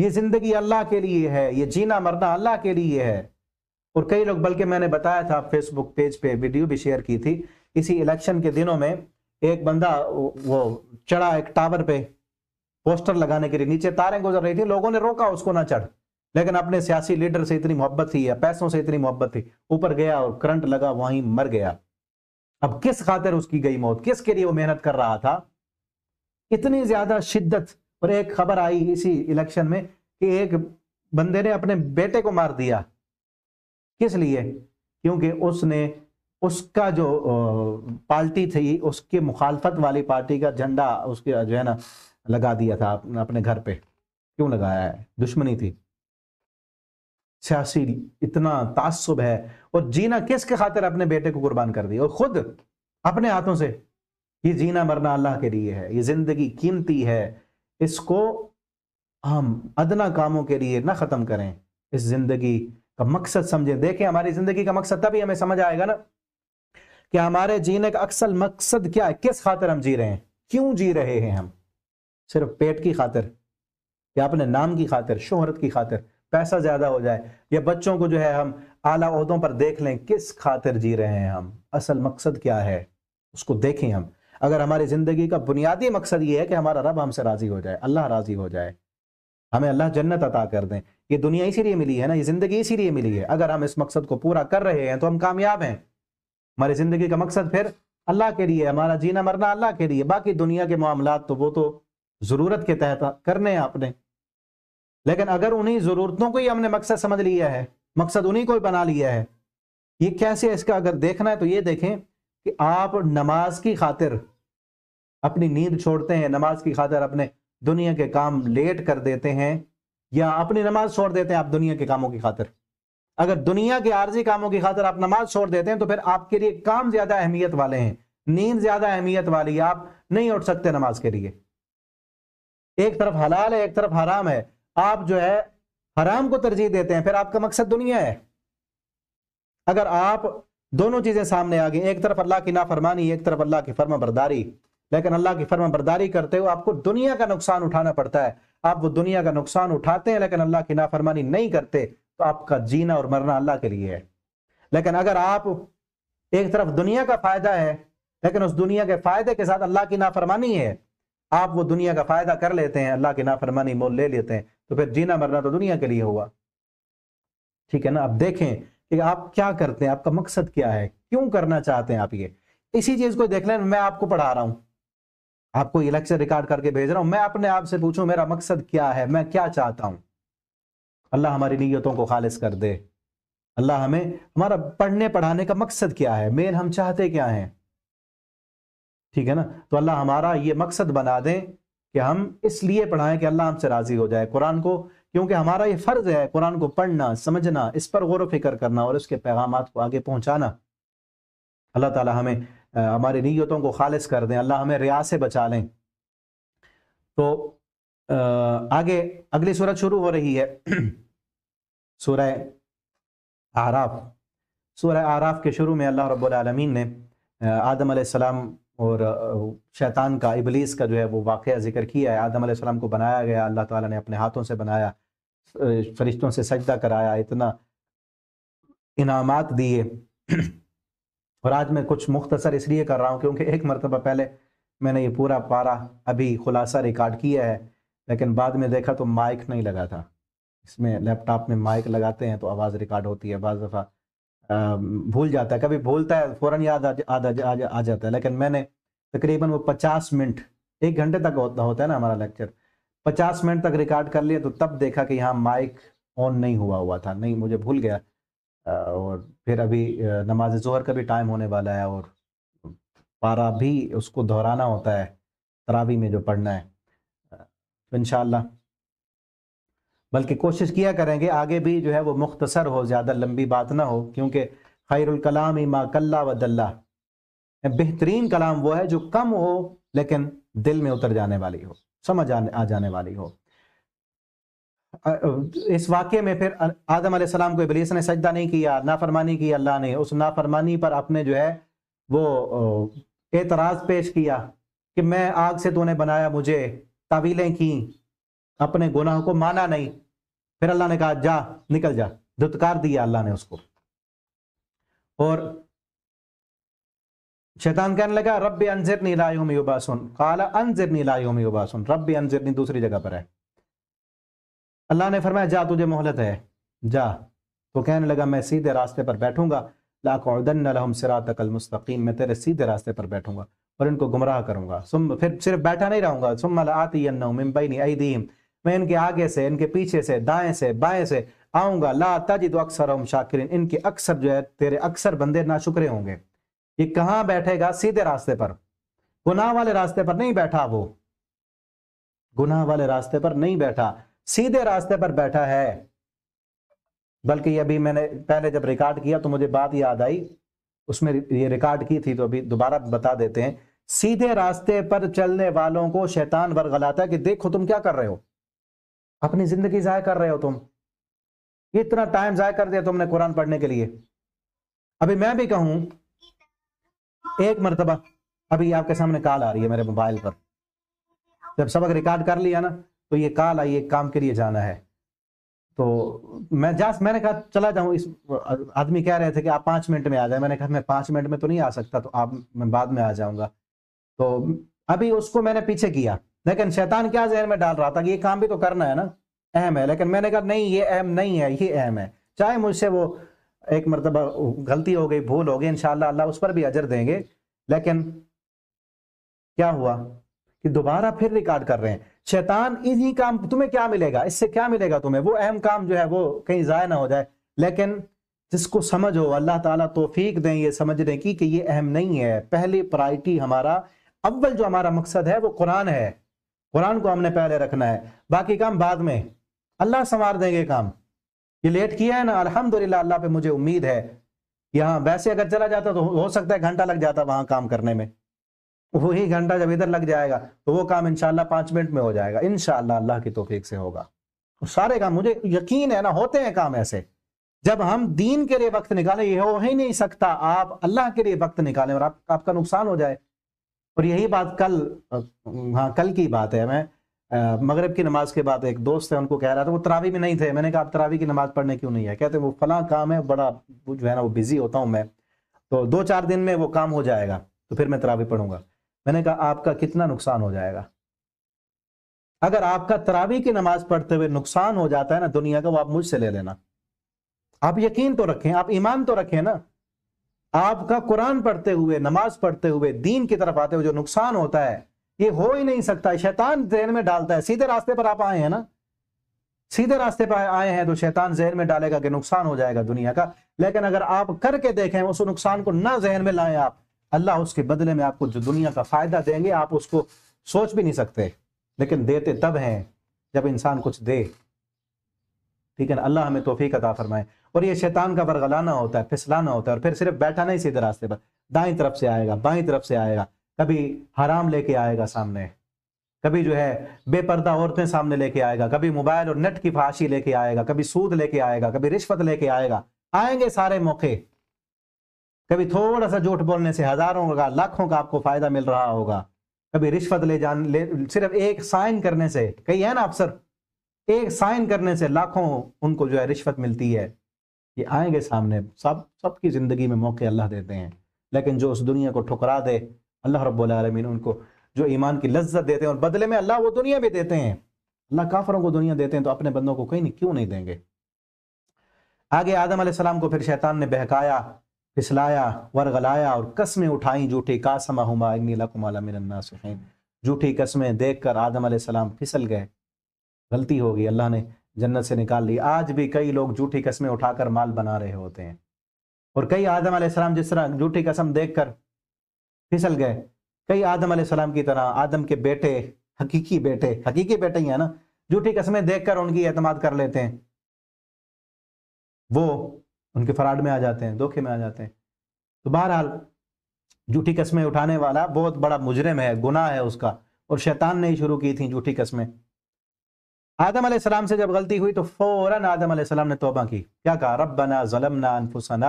ये जिंदगी अल्लाह के लिए है ये जीना मरना अल्लाह के लिए है और कई लोग बल्कि मैंने बताया था फेसबुक पेज पे वीडियो भी शेयर की थी इसी इलेक्शन के दिनों में एक बंदा वो चढ़ा एक टावर पे पोस्टर लगाने के लिए नीचे तारें गुजर रही थी लोगों ने रोका उसको ना चढ़ लेकिन अपने सियासी लीडर से इतनी मोहब्बत थी या पैसों से इतनी मोहब्बत थी ऊपर गया और करंट लगा वहीं मर गया अब किस खातिर उसकी गई मौत किसके लिए वो मेहनत कर रहा था इतनी ज्यादा शिद्दत और एक खबर आई इसी इलेक्शन में कि एक बंदे ने अपने बेटे को मार दिया किस लिए क्योंकि उसने उसका जो पार्टी थी उसके मुखालफत वाली पार्टी का झंडा उसके जो है ना लगा दिया था अपने घर पे क्यों लगाया है दुश्मनी थी सियासी इतना तासुब है और जीना किसके खातिर अपने बेटे को कुर्बान कर दिया और खुद अपने हाथों से ये जीना मरना अल्लाह के लिए है ये जिंदगी कीमती है इसको हम अदना कामों के लिए ना ख़त्म करें इस जिंदगी का मकसद समझें देखें हमारी जिंदगी का मकसद तभी हमें समझ आएगा ना कि हमारे जीने का अक्सर मकसद क्या है किस खातिर हम जी रहे हैं क्यों जी रहे हैं हम सिर्फ पेट की खातिर या अपने नाम की खातिर शोहरत की खातिर पैसा ज़्यादा हो जाए या बच्चों को जो है हम आला अहदों पर देख लें किस खातिर जी रहे हैं हम असल मकसद क्या है उसको देखें हम अगर हमारी ज़िंदगी का बुनियादी मकसद ये है कि हमारा रब हमसे राज़ी हो जाए अल्लाह राज़ी हो जाए हमें अल्लाह जन्नत अता कर दें ये दुनिया इसीलिए मिली है ना ये ज़िंदगी इसीलिए मिली है अगर हम इस मकसद को पूरा कर रहे हैं तो हम कामयाब हैं हमारी ज़िंदगी का मकसद फिर अल्लाह के लिए हमारा जीना मरना अल्लाह के लिए बाकी दुनिया के मामला तो वो तो ज़रूरत के तहत करने हैं आपने लेकिन अगर उन्हीं ज़रूरतों को ही हमने मकसद समझ लिया है मकसद उन्हीं को ही बना लिया है ये कैसे है इसका अगर देखना है तो ये देखें कि आप नमाज की खातिर अपनी नींद छोड़ते हैं नमाज की खातिर अपने दुनिया के काम लेट कर देते हैं या अपनी नमाज छोड़ देते हैं आप दुनिया के कामों की खातिर अगर दुनिया के आर्जी कामों की खातिर आप नमाज छोड़ देते हैं तो फिर आपके लिए काम ज्यादा अहमियत वाले हैं नींद ज्यादा अहमियत वाली है आप नहीं उठ सकते नमाज के लिए एक तरफ हलाल है एक तरफ हराम है आप जो है हराम को तरजीह देते हैं फिर आपका मकसद दुनिया है अगर आप दोनों चीज़ें सामने आ गई एक तरफ अल्लाह की नाफरमानी एक तरफ अल्लाह की फर्मा बरदारी लेकिन अल्लाह की फर्मा बरदारी करते हुए आपको दुनिया का नुकसान उठाना पड़ता है आप वो दुनिया का नुकसान उठाते हैं लेकिन अल्लाह की नाफरमानी नहीं करते तो आपका जीना और मरना अल्लाह के लिए है लेकिन अगर आप एक तरफ दुनिया का फायदा है लेकिन उस दुनिया के फायदे के साथ अल्लाह की नाफरमानी है आप वो दुनिया का फायदा कर लेते हैं अल्लाह की नाफरमानी मोल ले लेते हैं तो फिर जीना मरना तो दुनिया के लिए हुआ ठीक है ना अब देखें कि आप क्या करते हैं आपका मकसद क्या है क्यों करना चाहते हैं आप ये इसी चीज को देख लें मैं आपको पढ़ा रहा हूं आपको ये लेक्चर रिकॉर्ड करके भेज रहा हूं मैं अपने आप से पूछूं मेरा मकसद क्या है मैं क्या चाहता हूं अल्लाह हमारी नीयतों को खालिज कर दे अल्लाह हमें हमारा पढ़ने पढ़ाने का मकसद क्या है मेन हम चाहते क्या हैं ठीक है ना तो अल्लाह हमारा ये मकसद बना दें कि हम इसलिए पढ़ाएं कि अल्लाह हमसे राजी हो जाए कुरान को क्योंकि हमारा ये फ़र्ज़ है कुरान को पढ़ना समझना इस पर गौर फिक्र करना और उसके पैगाम को आगे पहुंचाना अल्लाह ताला हमें हमारी नीयतों को खालिज कर दें अल्लाह हमें रिया से बचा लें तो आगे अगली सूरत शुरू हो रही है सूरह आराफ सूरह आराफ के शुरू में अल्लाह रब्बुल रबालमीन ने आदम सलाम और शैतान का इबलीस का जो है वो वाक़ जिक्र किया है आदम आसमाम को बनाया गया अल्लाह ताला ने अपने हाथों से बनाया फरिश्तों से सजदा कराया इतना इनामात दिए और आज मैं कुछ मुख्तसर इसलिए कर रहा हूँ क्योंकि एक मरतबा पहले मैंने ये पूरा पारा अभी खुलासा रिकॉर्ड किया है लेकिन बाद में देखा तो माइक नहीं लगा था इसमें लैपटॉप में माइक लगाते हैं तो आवाज़ रिकॉर्ड होती है बज दफ़ा भूल जाता है कभी भूलता है फौरन याद आ, आ, आ, आ जाता है लेकिन मैंने तकरीबन वो पचास मिनट एक घंटे तक होता होता है ना हमारा लेक्चर पचास मिनट तक रिकॉर्ड कर लिया तो तब देखा कि यहाँ माइक ऑन नहीं हुआ हुआ था नहीं मुझे भूल गया और फिर अभी नमाज जोहर का भी टाइम होने वाला है और पारा भी उसको दोहराना होता है तरावी में जो पढ़ना है तो इन बल्कि कोशिश किया करेंगे आगे भी जो है वो मुख्तसर हो ज़्यादा लंबी बात ना हो क्योंकि खैरकलाम ही माँ कल्ला व दल्ला बेहतरीन कलाम वो है जो कम हो लेकिन दिल में उतर जाने वाली हो समझ आने आ जाने वाली हो इस वाक्य में फिर आदम सलाम को इबलीस ने सजदा नहीं किया नाफरमानी की अल्लाह ने उस नाफरमानी पर अपने जो है वो एतराज़ पेश किया कि मैं आग से तूने बनाया मुझे तावीलें की अपने गुनाह को माना नहीं फिर अल्लाह ने कहा जा निकल जा धुतकार दिया अल्लाह ने उसको और शैतान कहने लगा रब अंजर अनजर नीलायोम युबासुन काला अंजर अनजर नीलायोम युबासुन रब अंजर नी दूसरी जगह पर है अल्लाह ने फरमाया जा तुझे मोहलत है जा तो कहने लगा मैं सीधे रास्ते पर बैठूंगा लाख सिरा तकल मुस्तकीम मैं तेरे सीधे रास्ते पर बैठूंगा और इनको गुमराह करूंगा सुम फिर सिर्फ बैठा नहीं रहूंगा सुम आती मिम्बई नहीं आई मैं इनके आगे से इनके पीछे से दाएं से बाएं से आऊंगा ला तजिद अक्सर हम शाकिरिन इनके अक्सर जो है तेरे अक्सर बंदे ना शुक्रे होंगे ये कहाँ बैठेगा सीधे रास्ते पर गुनाह वाले रास्ते पर नहीं बैठा वो गुनाह वाले रास्ते पर नहीं बैठा सीधे रास्ते पर बैठा है बल्कि अभी मैंने पहले जब रिकॉर्ड किया तो मुझे बात याद आई उसमें ये रिकॉर्ड की थी तो अभी दोबारा बता देते हैं सीधे रास्ते पर चलने वालों को शैतान वर्गलाता है कि देखो तुम क्या कर रहे हो अपनी जिंदगी ज़ाय कर रहे हो तुम इतना टाइम ज़ाय कर दिया तुमने कुरान पढ़ने के लिए अभी मैं भी कहूं एक मरतबा अभी आपके सामने कॉल आ रही है मेरे मोबाइल पर जब सबक रिकॉर्ड कर लिया ना तो ये कॉल आई एक काम के लिए जाना है तो मैं जा मैंने कहा चला जाऊं इस आदमी कह रहे थे कि आप पांच मिनट में आ जाए मैंने कहा मैं पांच मिनट में तो नहीं आ सकता तो आप मैं बाद में आ जाऊंगा तो अभी उसको मैंने पीछे किया लेकिन शैतान क्या जहन में डाल रहा था कि ये काम भी तो करना है ना अहम है लेकिन मैंने कहा नहीं ये अहम नहीं है ये अहम है चाहे मुझसे वो एक मरतबा गलती हो गई भूल हो गई इनशाला अल्लाह उस पर भी अजर देंगे लेकिन क्या हुआ कि दोबारा फिर रिकॉर्ड कर रहे हैं शैतान इसी काम तुम्हें क्या मिलेगा इससे क्या मिलेगा तुम्हें वो अहम काम जो है वो कहीं ज़ाय ना हो जाए लेकिन जिसको समझ हो अल्लाह ताला तोफीक दें ये समझने की कि ये अहम नहीं है पहली प्रायरिटी हमारा अव्वल जो हमारा मकसद है वो कुरान है कुरान को हमने पहले रखना है बाकी काम बाद में अल्लाह संवार देंगे काम ये लेट किया है ना अल्हम्दुलिल्लाह अल्लाह पे मुझे उम्मीद है यहाँ वैसे अगर चला जाता तो हो सकता है घंटा लग जाता वहां काम करने में वही घंटा जब इधर लग जाएगा तो वो काम इनशाला पांच मिनट में हो जाएगा इनशाला अल्लाह की तोफीक से होगा सारे काम मुझे यकीन है ना होते हैं काम ऐसे जब हम दीन के लिए वक्त निकालें ये हो ही नहीं सकता आप अल्लाह के लिए वक्त निकालें और आप, आपका नुकसान हो जाए और यही बात कल हाँ कल की बात है मैं मगरब की नमाज के बाद एक दोस्त है उनको कह रहा था वो तरावी में नहीं थे मैंने कहा आप तरावी की नमाज पढ़ने क्यों नहीं है कहते वो फला काम है बड़ा जो है ना वो बिजी होता हूँ मैं तो दो चार दिन में वो काम हो जाएगा तो फिर मैं तरावी पढ़ूंगा मैंने कहा आपका कितना नुकसान हो जाएगा अगर आपका तरावी की नमाज पढ़ते हुए नुकसान हो जाता है ना दुनिया का वो आप मुझसे ले लेना आप यकीन तो रखें आप ईमान तो रखें ना आपका कुरान पढ़ते हुए नमाज पढ़ते हुए दीन की तरफ आते हुए जो नुकसान होता है ये हो ही नहीं सकता शैतान जहन में डालता है सीधे रास्ते पर आप आए हैं ना सीधे रास्ते पर आए हैं तो शैतान जहन में डालेगा कि नुकसान हो जाएगा दुनिया का लेकिन अगर आप करके देखें उस नुकसान को ना जहन में लाएं आप अल्लाह उसके बदले में आपको जो दुनिया का फायदा देंगे आप उसको सोच भी नहीं सकते लेकिन देते तब हैं जब इंसान कुछ दे ठीक है ना अल्लाह हमें तोफ़ी अता फरमाए और ये शैतान का बरगलाना होता है फिसलाना होता है और फिर सिर्फ बैठा नहीं सीधे रास्ते पर दाई तरफ से आएगा बाई तरफ से आएगा कभी हराम लेके आएगा सामने कभी जो है बेपर्दा औरतें सामने लेके आएगा कभी मोबाइल और नेट की फाशी लेके आएगा कभी सूद लेके आएगा कभी रिश्वत लेके आएगा आएंगे सारे मौके कभी थोड़ा सा झूठ बोलने से हजारों का लाखों का आपको फायदा मिल रहा होगा कभी रिश्वत ले जान ले सिर्फ एक साइन करने से कही है ना अफसर एक साइन करने से लाखों उनको जो है रिश्वत मिलती है ये आएंगे सामने सब सबकी ज़िंदगी में मौके अल्लाह देते हैं लेकिन जो उस दुनिया को ठुकरा दे अल्लाह रब्बुल उनको जो ईमान की लज्जत देते हैं और बदले में अल्लाह वो दुनिया भी देते हैं अल्लाह काफरों को दुनिया देते हैं तो अपने बंदों को कहीं नहीं क्यों नहीं देंगे आगे आदम सलाम को फिर शैतान ने बहकाया फिसलाया वरगलाया और कस्में उठाई जूठी कासमा हुमा जूठी कस्में देख कर आदम सलाम फिसल गए गलती हो गई अल्लाह ने जन्नत से निकाल ली आज भी कई लोग झूठी कस्में उठाकर माल बना रहे होते हैं और कई आदम आलाम जिस तरह झूठी कसम देख कर फिसल गए कई आदम आसम की तरह आदम के बेटे हकीकी बेटे हकीकी बेटे ही है ना झूठी कस्में देख कर उनकी एतमाद कर लेते हैं वो उनके फराड में आ जाते हैं धोखे में आ जाते हैं तो बहरहाल झूठी कस्में उठाने वाला बहुत बड़ा मुजरम है गुना है उसका और शैतान ने ही शुरू की थी झूठी कस्में आदम सलाम से जब गलती हुई तो फ़ौरन आदम सलाम ने तोबा की क्या कहा रबना जलमना अनफुसना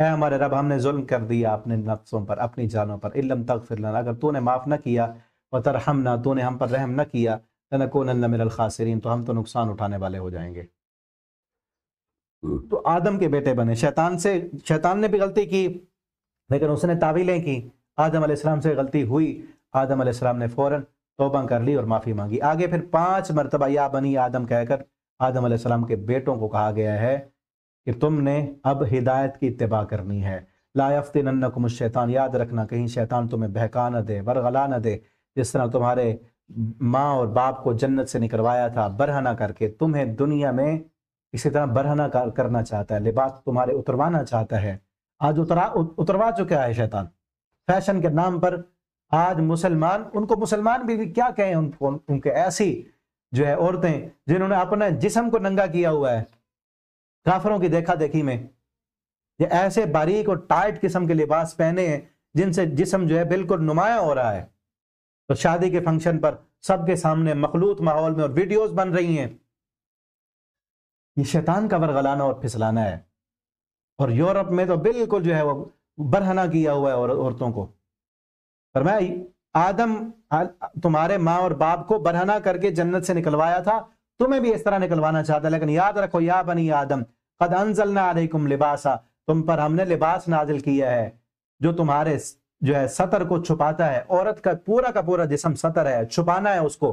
ए हमारे रब हमने जुल्म कर दिया अपने नफ्सों पर अपनी जानों पर इलम तक फिर अगर तूने माफ़ ना किया और तरहम ना तूने हम पर रहम ना किया तनकोन मिलखासरीन तो हम तो नुकसान उठाने वाले हो जाएंगे तो आदम के बेटे बने शैतान से शैतान ने भी गलती की लेकिन उसने तावीलें की आदम सलाम से गलती हुई आदम सलाम ने फ़ौरन तोबा कर ली और माफ़ी मांगी आगे फिर पांच मरतबा या बनी आदम कहकर आदम सलाम के बेटों को कहा गया है कि तुमने अब हिदायत की इतबा करनी है लायाफ्ते नन्नकुम शैतान याद रखना कहीं शैतान तुम्हें बहका न दे वरगला न दे जिस तरह तुम्हारे माँ और बाप को जन्नत से निकलवाया था बरहना करके तुम्हें दुनिया में इसी तरह बरहना कर, करना चाहता है लिबास तुम्हारे उतरवाना चाहता है आज उतरा उतरवा चुका है शैतान फैशन के नाम पर आज मुसलमान उनको मुसलमान भी, भी क्या कहें उनको उनके ऐसी जो है औरतें जिन्होंने अपने जिसम को नंगा किया हुआ है काफरों की देखा देखी में ये ऐसे बारीक और टाइट किस्म के लिबास पहने हैं जिनसे जिसम जो है बिल्कुल नुमाया हो रहा है तो शादी के फंक्शन पर सबके सामने मखलूत माहौल में और वीडियोस बन रही हैं ये शैतान का वरगलाना और फिसलाना है और यूरोप में तो बिल्कुल जो है वो बरहना किया हुआ है औरतों को फरमाया आदम तुम्हारे माँ और बाप को बरहना करके जन्नत से निकलवाया था तुम्हें भी इस तरह निकलवाना चाहता लेकिन याद रखो या बनी आदम कद अनजलना अलैकुम लिबासा तुम पर हमने लिबास नाजिल किया है जो तुम्हारे जो है सतर को छुपाता है औरत का पूरा का पूरा जिसम सतर है छुपाना है उसको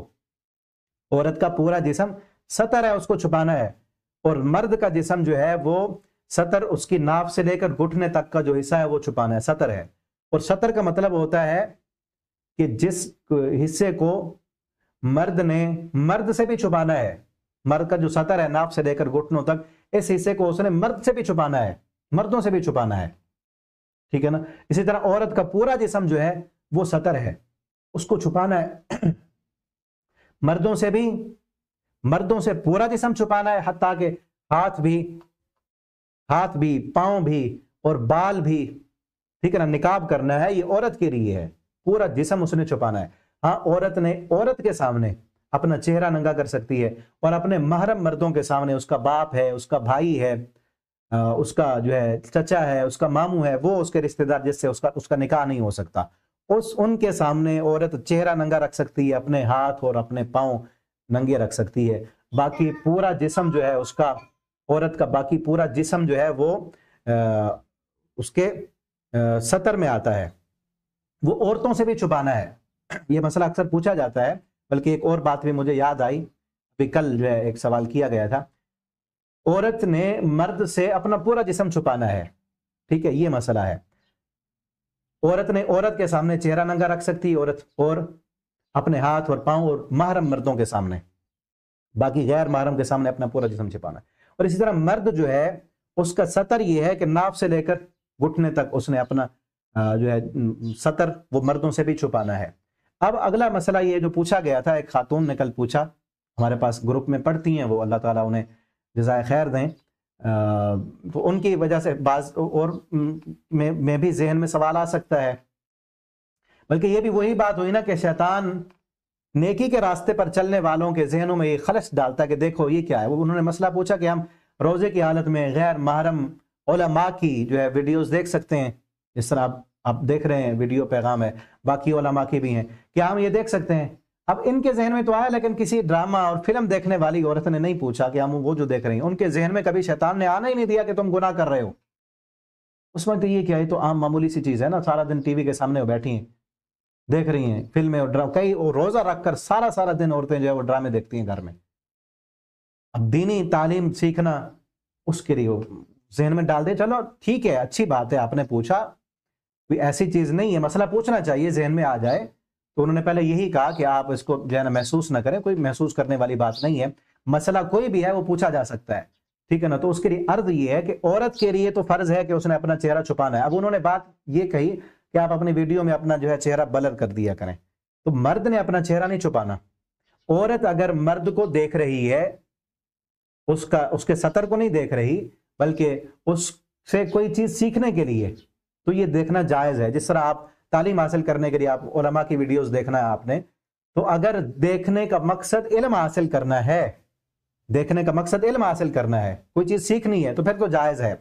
औरत का पूरा जिसम सतर है उसको छुपाना है और मर्द का जिसम जो है वो सतर उसकी नाप से लेकर घुटने तक का जो हिस्सा है वो छुपाना है सतर है और सतर का मतलब होता है कि जिस हिस्से को मर्द ने मर्द से भी छुपाना है मर्द का जो सतर है नाप से लेकर घुटनों तक इस हिस्से को उसने मर्द से भी छुपाना है मर्दों से भी छुपाना है ठीक है ना इसी तरह औरत का पूरा जिसम जो है वो सतर है उसको छुपाना है मर्दों से भी मर्दों से पूरा जिसम छुपाना है हत्या के हाथ भी हाथ भी पांव भी और बाल भी ठीक है ना निकाब करना है ये औरत के लिए है पूरा जिसम उसने छुपाना है हाँ औरत ने औरत के सामने अपना चेहरा नंगा कर सकती है और अपने महरम मर्दों के सामने उसका बाप है उसका भाई है उसका जो है चचा है उसका मामू है वो उसके रिश्तेदार जिससे उसका उसका निकाह नहीं हो सकता उस उनके सामने औरत चेहरा नंगा रख सकती है अपने हाथ और अपने पाँव नंगे रख सकती है बाकी पूरा जिसम जो है उसका औरत का बाकी पूरा जिसम जो है वो आ, उसके सतर में आता है वो औरतों से भी छुपाना है ये मसला अक्सर पूछा जाता है बल्कि एक और बात भी मुझे याद आई अभी कल जो है एक सवाल किया गया था औरत ने मर्द से अपना पूरा जिसम छुपाना है ठीक है ये मसला है औरत ने औरत के सामने चेहरा नंगा रख सकती है औरत और अपने हाथ और पांव और महरम मर्दों के सामने बाकी गैर महरम के सामने अपना पूरा जिसम छिपाना और इसी तरह मर्द जो है उसका सतर यह है कि नाप से लेकर घुटने तक उसने अपना जो है सतर वो मर्दों से भी छुपाना है अब अगला मसला ये जो पूछा गया था एक खातून ने कल पूछा हमारे पास ग्रुप में पढ़ती हैं वो अल्लाह ताला उन्हें जजाय खैर दें आ, तो उनकी वजह से बाज और में, में भी जहन में सवाल आ सकता है बल्कि ये भी वही बात हुई ना कि शैतान नेकी के रास्ते पर चलने वालों के जहनों में ये खलश डालता है कि देखो ये क्या है वो उन्होंने मसला पूछा कि हम रोज़े की हालत में गैर महरम ओलमा की जो है वीडियोस देख सकते हैं जिस तरह आप आप देख रहे हैं वीडियो पैगाम है बाकी ओलमा की भी हैं क्या हम ये देख सकते हैं अब इनके जहन में तो आया लेकिन किसी ड्रामा और फिल्म देखने वाली औरत ने नहीं पूछा कि हम वो जो देख रहे हैं उनके जहन में कभी शैतान ने आना ही नहीं दिया कि तुम गुना कर रहे हो उस वक्त ये क्या है तो आम मामूली सी चीज़ है ना सारा दिन टीवी के सामने बैठी हैं देख रही हैं फिल्में और ड्रामा कई और रोज़ा रख कर सारा सारा दिन औरतें जो है वो ड्रामे देखती हैं घर में अब दीनी तालीम सीखना उसके लिए जहन में डाल दे चलो ठीक है अच्छी बात है आपने पूछा कोई ऐसी चीज नहीं है मसला पूछना चाहिए जहन में आ जाए तो उन्होंने पहले यही कहा कि आप इसको जो है ना महसूस ना करें कोई महसूस करने वाली बात नहीं है मसला कोई भी है वो पूछा जा सकता है ठीक है ना तो उसके लिए अर्थ ये है कि औरत के लिए तो फर्ज है कि उसने अपना चेहरा छुपाना है अब उन्होंने बात ये कही कि आप अपनी वीडियो में अपना जो है चेहरा बलर कर दिया करें तो मर्द ने अपना चेहरा नहीं छुपाना औरत अगर मर्द को देख रही है उसका उसके सतर को नहीं देख रही बल्कि उससे कोई चीज़ सीखने के लिए तो ये देखना जायज़ है जिस तरह आप तालीम हासिल करने के लिए आप ओलमा की वीडियोस देखना है आपने तो अगर देखने का मकसद इल्म हासिल करना है देखने का मकसद इल्म हासिल करना है कोई चीज़ सीखनी है तो फिर तो जायज़ है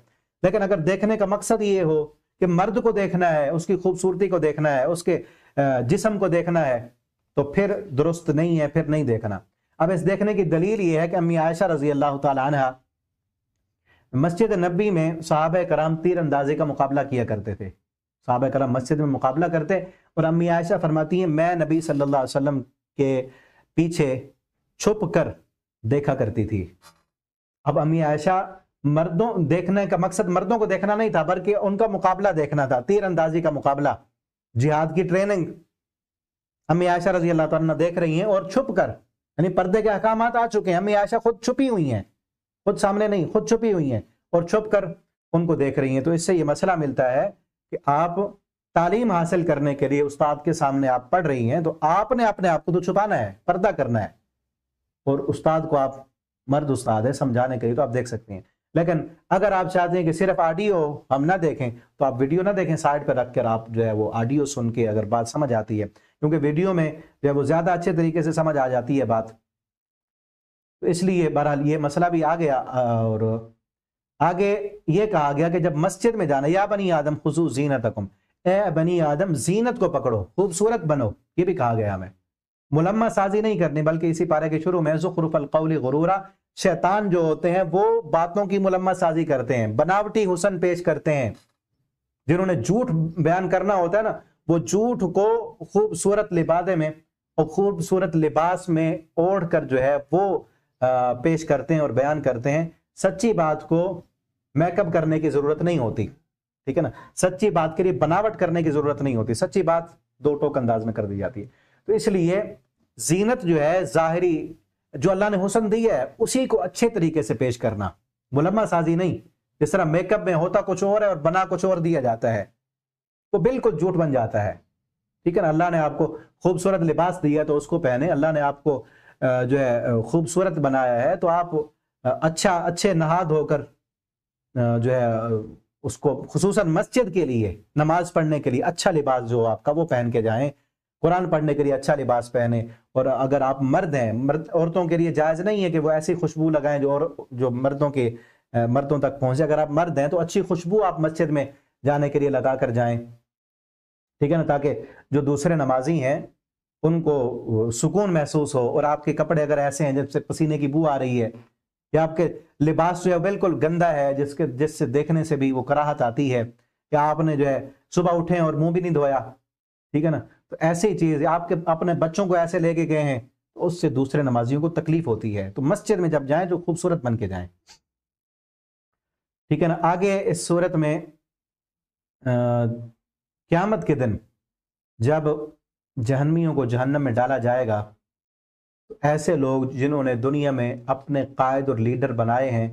लेकिन अगर देखने का मकसद ये हो कि मर्द को देखना है उसकी खूबसूरती को देखना है उसके जिसम को देखना है तो फिर दुरुस्त नहीं है फिर नहीं देखना अब इस देखने की दलील ये है कि अम्मी आयशा रजी अल्लाह तला मस्जिद नबी में साहब कराम तीर अंदाजे का मुकाबला किया करते थे साहब कराम मस्जिद में मुकाबला करते और अम्मी आयशा फरमाती हैं मैं नबी सल्लल्लाहु अलैहि वसल्लम के पीछे छुप कर देखा करती थी अब अम्मी आयशा मर्दों देखने का मकसद मर्दों को देखना नहीं था बल्कि उनका मुकाबला देखना था तीर अंदाजी का मुकाबला जिहाद की ट्रेनिंग अम्मी आयशा रजी अल्लाह देख रही हैं और छुप कर यानी पर्दे के अहकाम आ चुके हैं अम्मी आयशा खुद छुपी हुई हैं खुद सामने नहीं खुद छुपी हुई हैं और छुप कर उनको देख रही हैं तो इससे ये मसला मिलता है कि आप तालीम हासिल करने के लिए उस्ताद के सामने आप पढ़ रही हैं तो आपने अपने आप को तो छुपाना है पर्दा करना है और उस्ताद को आप मर्द उस्ताद है समझाने के लिए तो आप देख सकती हैं लेकिन अगर आप चाहते हैं कि सिर्फ ऑडियो हम ना देखें तो आप वीडियो ना देखें साइड पर रख कर आप जो है वो ऑडियो सुन के अगर बात समझ आती है क्योंकि वीडियो में जो है वो ज़्यादा अच्छे तरीके से समझ आ जाती है बात तो इसलिए बहरहाल ये मसला भी आ गया और आगे ये कहा गया कि जब मस्जिद में जाना या बनी आदम खुजू जीनत अकुम ए बनी आदम जीनत को पकड़ो खूबसूरत बनो ये भी कहा गया हमें मुलम्मा साजी नहीं करनी बल्कि इसी पारे के शुरू में जुखरुफलकौली गुरूरा शैतान जो होते हैं वो बातों की मुलम्मा साजी करते हैं बनावटी हुसन पेश करते हैं जिन्होंने झूठ बयान करना होता है ना वो झूठ को खूबसूरत लिबादे में और खूबसूरत लिबास में ओढ़ कर जो है वो पेश करते हैं और बयान करते हैं सच्ची बात को मेकअप करने की जरूरत नहीं होती ठीक है ना सच्ची बात के लिए बनावट करने की जरूरत नहीं होती सच्ची बात दो टोक अंदाज में कर दी जाती है तो इसलिए जीनत जो है जाहरी जो अल्लाह ने हुसन दी है उसी को अच्छे तरीके से पेश करना मुलम्मा साजी नहीं जिस तरह मेकअप में होता कुछ और है और बना कुछ और दिया जाता है तो बिल्कुल झूठ बन जाता है ठीक है ना अल्लाह ने आपको खूबसूरत लिबास दिया तो उसको पहने अल्लाह ने आपको जो है खूबसूरत बनाया है तो आप अच्छा अच्छे नहा धोकर जो है उसको खसूस मस्जिद के लिए नमाज पढ़ने के लिए अच्छा लिबास जो आपका वो पहन के जाएं कुरान पढ़ने के लिए अच्छा लिबास पहने और अगर आप मर्द हैं मर्द औरतों के लिए जायज़ नहीं है कि वो ऐसी खुशबू लगाएं जो और जो मर्दों के मर्दों तक पहुंचे अगर आप मर्द हैं तो अच्छी खुशबू आप मस्जिद में जाने के लिए लगा कर जाए ठीक है ना ताकि जो दूसरे नमाजी हैं उनको सुकून महसूस हो और आपके कपड़े अगर ऐसे हैं जिससे पसीने की बू आ रही है या आपके लिबास जो है बिल्कुल गंदा है जिसके जिससे देखने से भी वो कराहत आती है या आपने जो है सुबह उठे और मुंह भी नहीं धोया ठीक है ना तो ऐसी चीज़ आपके अपने बच्चों को ऐसे लेके गए हैं तो उससे दूसरे नमाजियों को तकलीफ होती है तो मस्जिद में जब जाए तो खूबसूरत बन के जाए ठीक है ना आगे इस सूरत में आ, क्यामत के दिन जब जहनमियों को जहन्नम में डाला जाएगा तो ऐसे लोग जिन्होंने दुनिया में अपने कायद और लीडर बनाए हैं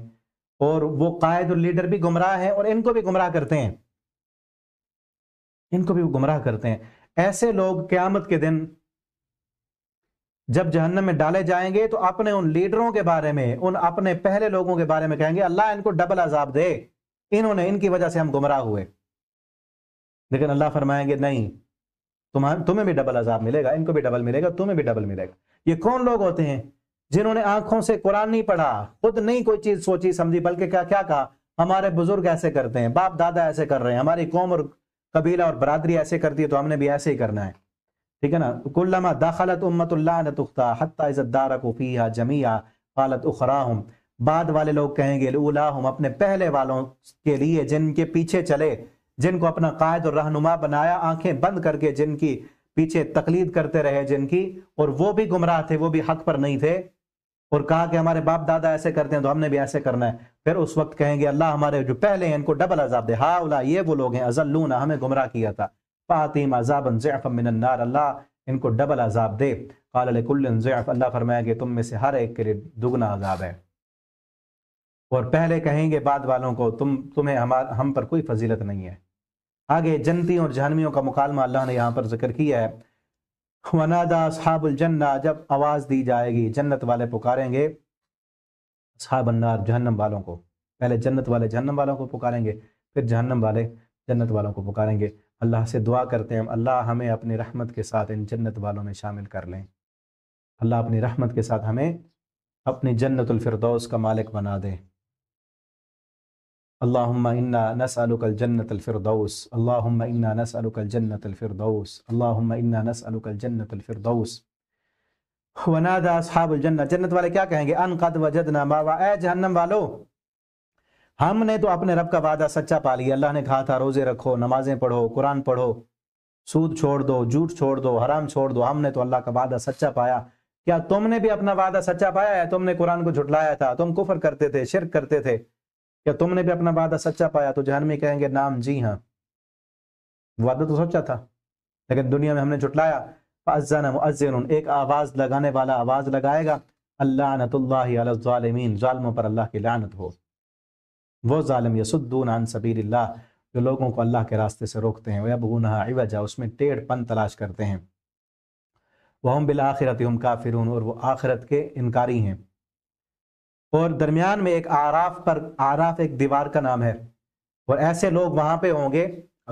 और वो कायद और लीडर भी गुमराह हैं और इनको भी गुमराह करते हैं इनको भी गुमराह करते हैं ऐसे लोग क्यामत के दिन जब जहन्नम में डाले जाएंगे तो अपने उन लीडरों के बारे में उन अपने पहले लोगों के बारे में कहेंगे अल्लाह इनको डबल अजाब दे इन्होंने इनकी वजह से हम गुमराह हुए लेकिन अल्लाह फरमाएंगे नहीं तुम्हें भी डबल अजाब मिलेगा इनको भी डबल मिलेगा तुम्हें भी डबल मिलेगा ये कौन लोग होते हैं जिन्होंने आंखों से कुरान नहीं पढ़ा खुद नहीं कोई चीज सोची समझी बल्कि क्या क्या कहा हमारे बुजुर्ग ऐसे करते हैं बाप दादा ऐसे कर रहे हैं हमारी कौम और कबीला और बरादरी ऐसे करती है तो हमने भी ऐसे ही करना है ठीक है ना कुल्लमा दाखलत उम्मतुल्लाख्ता हत्या जमिया फालत उखरा बाद वाले लोग कहेंगे उला अपने पहले वालों के लिए जिनके पीछे चले जिनको अपना कायद और रहनुमा बनाया आंखें बंद करके जिनकी पीछे तकलीद करते रहे जिनकी और वो भी गुमराह थे वो भी हक पर नहीं थे और कहा कि हमारे बाप दादा ऐसे करते हैं तो हमने भी ऐसे करना है फिर उस वक्त कहेंगे अल्लाह हमारे जो पहले हैं इनको डबल अजाब दे हा उला ये वो लोग हैं अजल्लूना हमें गुमराह किया था फ़ातिम अजाबन अल्लाह इनको डबल अजाब दे अल्लाह फरमाया कि तुम में से हर एक के लिए दुगना अजाब है और पहले कहेंगे बाद वालों को तुम तुम्हें हमार हम पर कोई फजीलत नहीं है आगे जनती और जहनवियों का मुकालमा अल्लाह ने यहाँ पर जिक्र किया है वनादा जब आवाज़ दी जाएगी जन्नत वाले पुकारेंगे जहन्नम वालों को पहले जन्नत वाले जहन्नम वालों को पुकारेंगे फिर जहन्नम वाले जन्नत वालों को पुकारेंगे अल्लाह से दुआ करते हैं अल्लाह हमें अपनी रहमत के साथ इन जन्नत वालों में शामिल कर लें अल्लाह अपनी रहमत के साथ हमें अपनी जन्नतफरदौस का मालिक बना दें اللهم إنا نسألك الجنة الفردوس اللهم إنا نسألك الجنة الفردوس اللهم إنا نسألك الجنة الفردوس वनादा असहाब जन्नत जन्नत वाले क्या कहेंगे अन कद वजदना मावा ए जहन्नम वालो हमने तो अपने रब का वादा सच्चा पा लिया अल्लाह ने कहा था रोजे रखो नमाजें पढ़ो कुरान पढ़ो सूद छोड़ दो झूठ छोड़ दो हराम छोड़ दो हमने तो अल्लाह का वादा सच्चा पाया क्या तुमने भी अपना वादा सच्चा पाया है तुमने कुरान को झुटलाया था तुम कुफर करते थे शिरक करते थे क्या तुमने भी अपना वादा सच्चा पाया तो जहनमी कहेंगे नाम जी हाँ वादा तो सच्चा था लेकिन दुनिया में हमने जुटलाया एक आवाज़ लगाने वाला आवाज़ लगाएगा अल्लाह नतुल्लामीन पर अल्लाह की लानत हो वो ालम यसुद्दून आन सबीर जो लोगों को अल्लाह के रास्ते से रोकते हैं वबूनहा गुना उसमें पन तलाश करते हैं वह हम बिल आखिरत हम काफिर और वो आखिरत के इनकारी हैं और दरमियान में एक आराफ पर आराफ एक दीवार का नाम है और ऐसे लोग वहां पे होंगे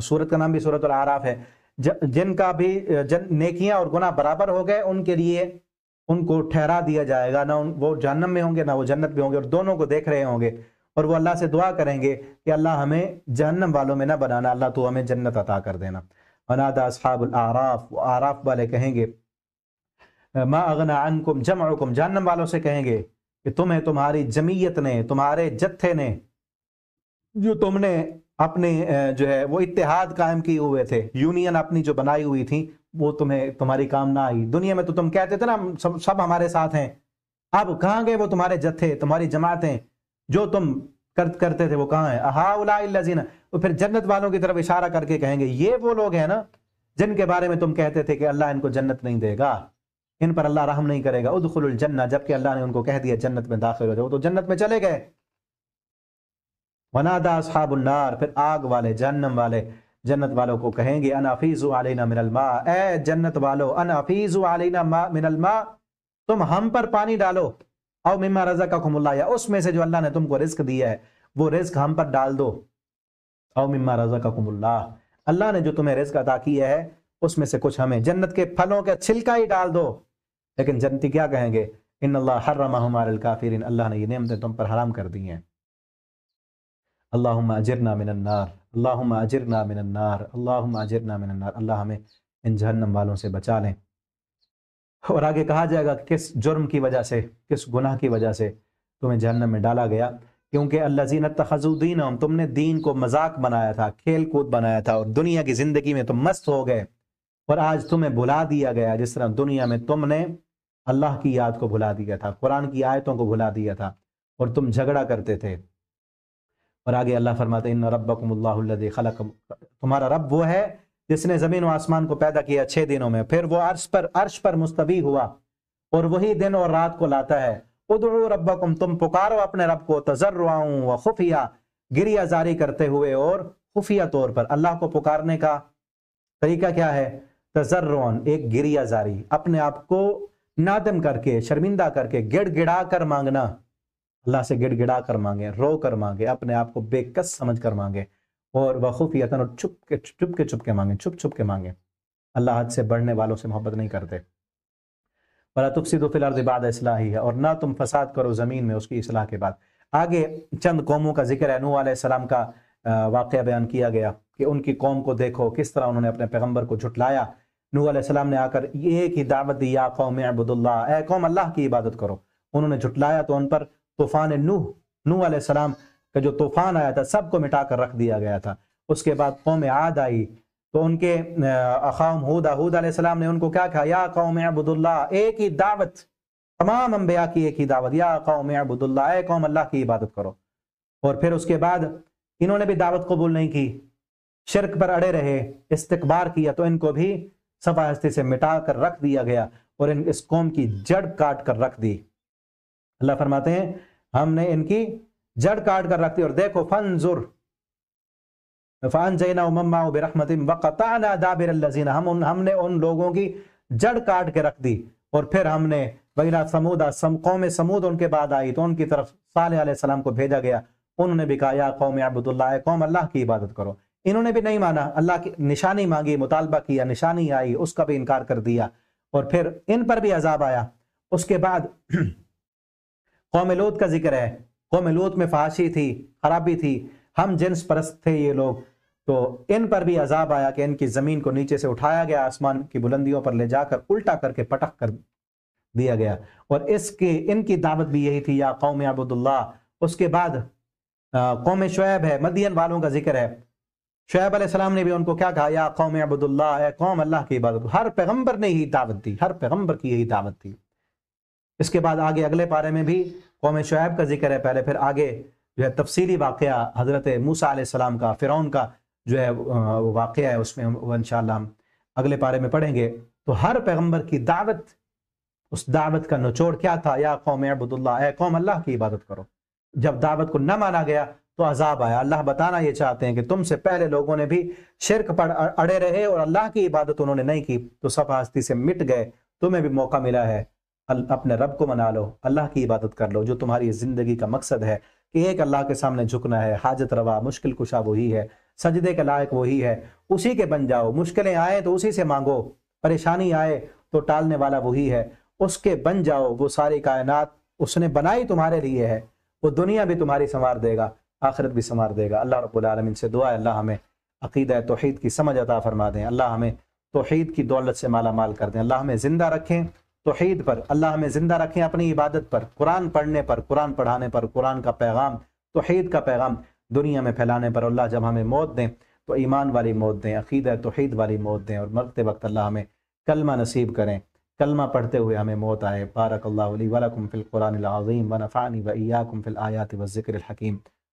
सूरत का नाम भी सूरत और आराफ है जिनका भी जन नेकियां और गुना बराबर हो गए उनके लिए उनको ठहरा दिया जाएगा ना उन वो जहनम में होंगे ना वो जन्नत में होंगे और दोनों को देख रहे होंगे और वो अल्लाह से दुआ करेंगे कि अल्लाह हमें जहन्नम वालों में ना बनाना अल्लाह तो हमें जन्नत अता कर देना अनादा साबुल आराफ आराफ वाले कहेंगे माँ अगना अनकुम जमकुम जहन्नम वालों से कहेंगे कि तुम्हें तुम्हारी जमीयत ने तुम्हारे जत्थे ने जो तुमने अपने जो है वो इतिहाद कायम किए हुए थे यूनियन अपनी जो बनाई हुई थी वो तुम्हें तुम्हारी काम ना आई दुनिया में तो तुम कहते थे ना सब सब हमारे साथ हैं अब कहाँ गए वो तुम्हारे जत्थे तुम्हारी जमातें जो तुम कर, करते थे वो कहाँ है अहा उलाजीना तो फिर जन्नत वालों की तरफ इशारा करके कहेंगे ये वो लोग हैं ना जिनके बारे में तुम कहते थे कि अल्लाह इनको जन्नत नहीं देगा इन पर अल्लाह रहम नहीं करेगा उदखुल जन्ना जबकि अल्लाह ने उनको कह दिया जन्नत में दाखिल हो जाओ तो जन्नत में चले गए वनादा फिर आग वाले जन्नम वाले जन्नत वालों को कहेंगे अनाफीज आलिना मिनलमा ए जन्नत वालो अनाफीज आलिना मिनलमा तुम हम पर पानी डालो और मिम्मा रजा का खुमुल्ला या उसमें से जो अल्लाह ने तुमको रिस्क दिया है वो रिस्क हम पर डाल दो और मिम्मा रजा का खुमुल्ला अल्लाह ने जो तुम्हें रिस्क अदा किया है उसमें से कुछ हमें जन्नत के फलों का छिलका ही डाल दो लेकिन जनती क्या कहेंगे इन अल्लाह हर हमार काफिर इन अल्लाह ने ये नियमतें तुम पर हराम कर दी हैं अल्लाह अजरना मिनन्नार अल्लाह अजरना मिनन्नार अल्लाह अजरना मिनन्नार अल्लाह हमें इन जहन्नम वालों से बचा लें और आगे कहा जाएगा कि किस जुर्म की वजह से किस गुनाह की वजह से तुम्हें जहन्नम में डाला गया क्योंकि अल्लाह जीन तखजुद्दीन हम तुमने दीन को मजाक बनाया था खेल कूद बनाया था और दुनिया की जिंदगी में तुम मस्त हो गए और आज तुम्हें भुला दिया गया जिस तरह दुनिया में तुमने अल्लाह की याद को भुला दिया था कुरान की आयतों को भुला दिया था और तुम झगड़ा करते थे और आगे अल्लाह फरमाते इन रब्बकुमुल्लाहुल्लज़ी खल तुम्हारा रब वो है जिसने ज़मीन व आसमान को पैदा किया छह दिनों में फिर वो अर्श पर अर्श पर मुस्तवी हुआ और वही दिन और रात को लाता है उदरू रब्बकुम तुम पुकारो अपने रब को तजर्रुआऊँ व खुफिया गिरिया जारी करते हुए और खुफिया तौर पर अल्लाह को पुकारने का तरीका क्या है तजर्रुआन एक गिरिया जारी अपने आप को नादम करके शर्मिंदा करके गिड़गिड़ा कर मांगना अल्लाह से गिड़गिड़ा कर मांगे रो कर मांगे अपने आप को बेकस समझ कर मांगे और वखूफियतन और छुप के छुप के छुप के मांगे छुप छुप के मांगे अल्लाह हद से बढ़ने वालों से मोहब्बत नहीं करते वाला तुफसी तो फिलहाल बाद असलाह ही है और ना तुम फसाद करो ज़मीन में उसकी असलाह के बाद आगे चंद कौमों का जिक्र है नू आसलम का वाक़ बयान किया गया कि उनकी कौम को देखो किस तरह उन्होंने अपने पैगम्बर को झुटलाया नूह सलाम ने आकर ये एक ही दावत दी या कौम अबुदुल्ला ए कौम अल्लाह की इबादत करो उन्होंने झुटलाया तो उन पर तूफान नूह नूह सलाम का जो तूफान आया था सबको मिटा कर रख दिया गया था उसके बाद कौम आद आई तो उनके अखाम हूद हूद सलाम ने उनको क्या कहा या कौम अबुदुल्ला एक ही दावत तमाम अम्बिया की एक ही दावत या कौम अबुदुल्ला ए कौम अल्लाह की इबादत करो और फिर उसके बाद इन्होंने भी दावत कबूल नहीं की शिरक पर अड़े रहे इस्तकबार किया तो इनको भी सफा हस्ती से मिटा कर रख दिया गया और इन इस कौम की जड़ काट कर रख दी अल्लाह फरमाते हैं हमने इनकी जड़ काट कर रख दी और देखो फन फान जैना दाबिर हम उन हमने उन लोगों की जड़ काट के रख दी और फिर हमने वहीना समूदा सम कौम समूद उनके बाद आई तो उनकी तरफ साल सलाम को भेजा गया उन्होंने भी कहा या कौम अब्दुल्ला कौम अल्लाह की इबादत करो इन्होंने भी नहीं माना अल्लाह की निशानी मांगी मुतालबा किया निशानी आई उसका भी इनकार कर दिया और फिर इन पर भी अजाब आया उसके बाद कौम लूत का जिक्र है कौम लूत में फाशी थी खराबी थी हम जिन्स परस्त थे ये लोग तो इन पर भी अजाब आया कि इनकी ज़मीन को नीचे से उठाया गया आसमान की बुलंदियों पर ले जाकर उल्टा करके पटक कर दिया गया और इसके इनकी दावत भी यही थी या कौम अबुदुल्ला उसके बाद कौम शुएब है मदियन वालों का जिक्र है शुएब आसमाम ने भी उनको क्या कहा या कौम अबुल्ला कौम अल्लाह की इबादत हर पैगम्बर ने यही दावत दी हर पैगम्बर की यही दावत दी इसके बाद आगे अगले पारे में भी कौम शुएब का जिक्र है पहले फिर आगे जो है तफसीली वाक़ हज़रत मूसा सलाम का फ़िरौन का जो है वाक़ है उसमें इन हम अगले पारे में पढ़ेंगे तो हर पैगम्बर की दावत उस दावत का नचोड़ क्या था या कौम अबुल्ला कौम अल्लाह की इबादत करो जब दावत को न माना गया तो अजाब आया अल्लाह बताना ये चाहते हैं कि तुमसे पहले लोगों ने भी शिरक पर अड़े रहे और अल्लाह की इबादत उन्होंने नहीं की तो सब हस्ती से मिट गए तुम्हें भी मौका मिला है अपने रब को मना लो अल्लाह की इबादत कर लो जो तुम्हारी ज़िंदगी का मकसद है कि एक अल्लाह के सामने झुकना है हाजत रवा मुश्किल कुशा वही है सजदे के लायक वही है उसी के बन जाओ मुश्किलें आए तो उसी से मांगो परेशानी आए तो टालने वाला वही है उसके बन जाओ वो सारी कायनात उसने बनाई तुम्हारे लिए है वो दुनिया भी तुम्हारी संवार देगा आखिरत भी संवार देगा अल्लाह रब्लम से दुआ है अल्लाह हमें अकीद तोहद की समझ अता फरमा दें अल्लाह हमें तोहद की दौलत से माला माल कर दें अल्लाह हमें ज़िंदा रखें तोहद पर अल्लाह हमें ज़िंदा रखें अपनी इबादत पर कुरान पढ़ने पर कुरान पढ़ाने पर कुरान का पैगाम तोहद का पैगाम दुनिया में फैलाने पर अल्लाह जब हमें मौत दें तो ईमान वाली मौत दें अकीद तोहद वाली मौत दें और मरते वक्त अल्लाह हमें कलमा नसीब करें कलमा पढ़ते हुए हमें मौत आए बारक अल्लाह वलकुम फ़िलकुरानज़ीम वनफ़ानी व फ़िल आयात व ज़िक्र हकीम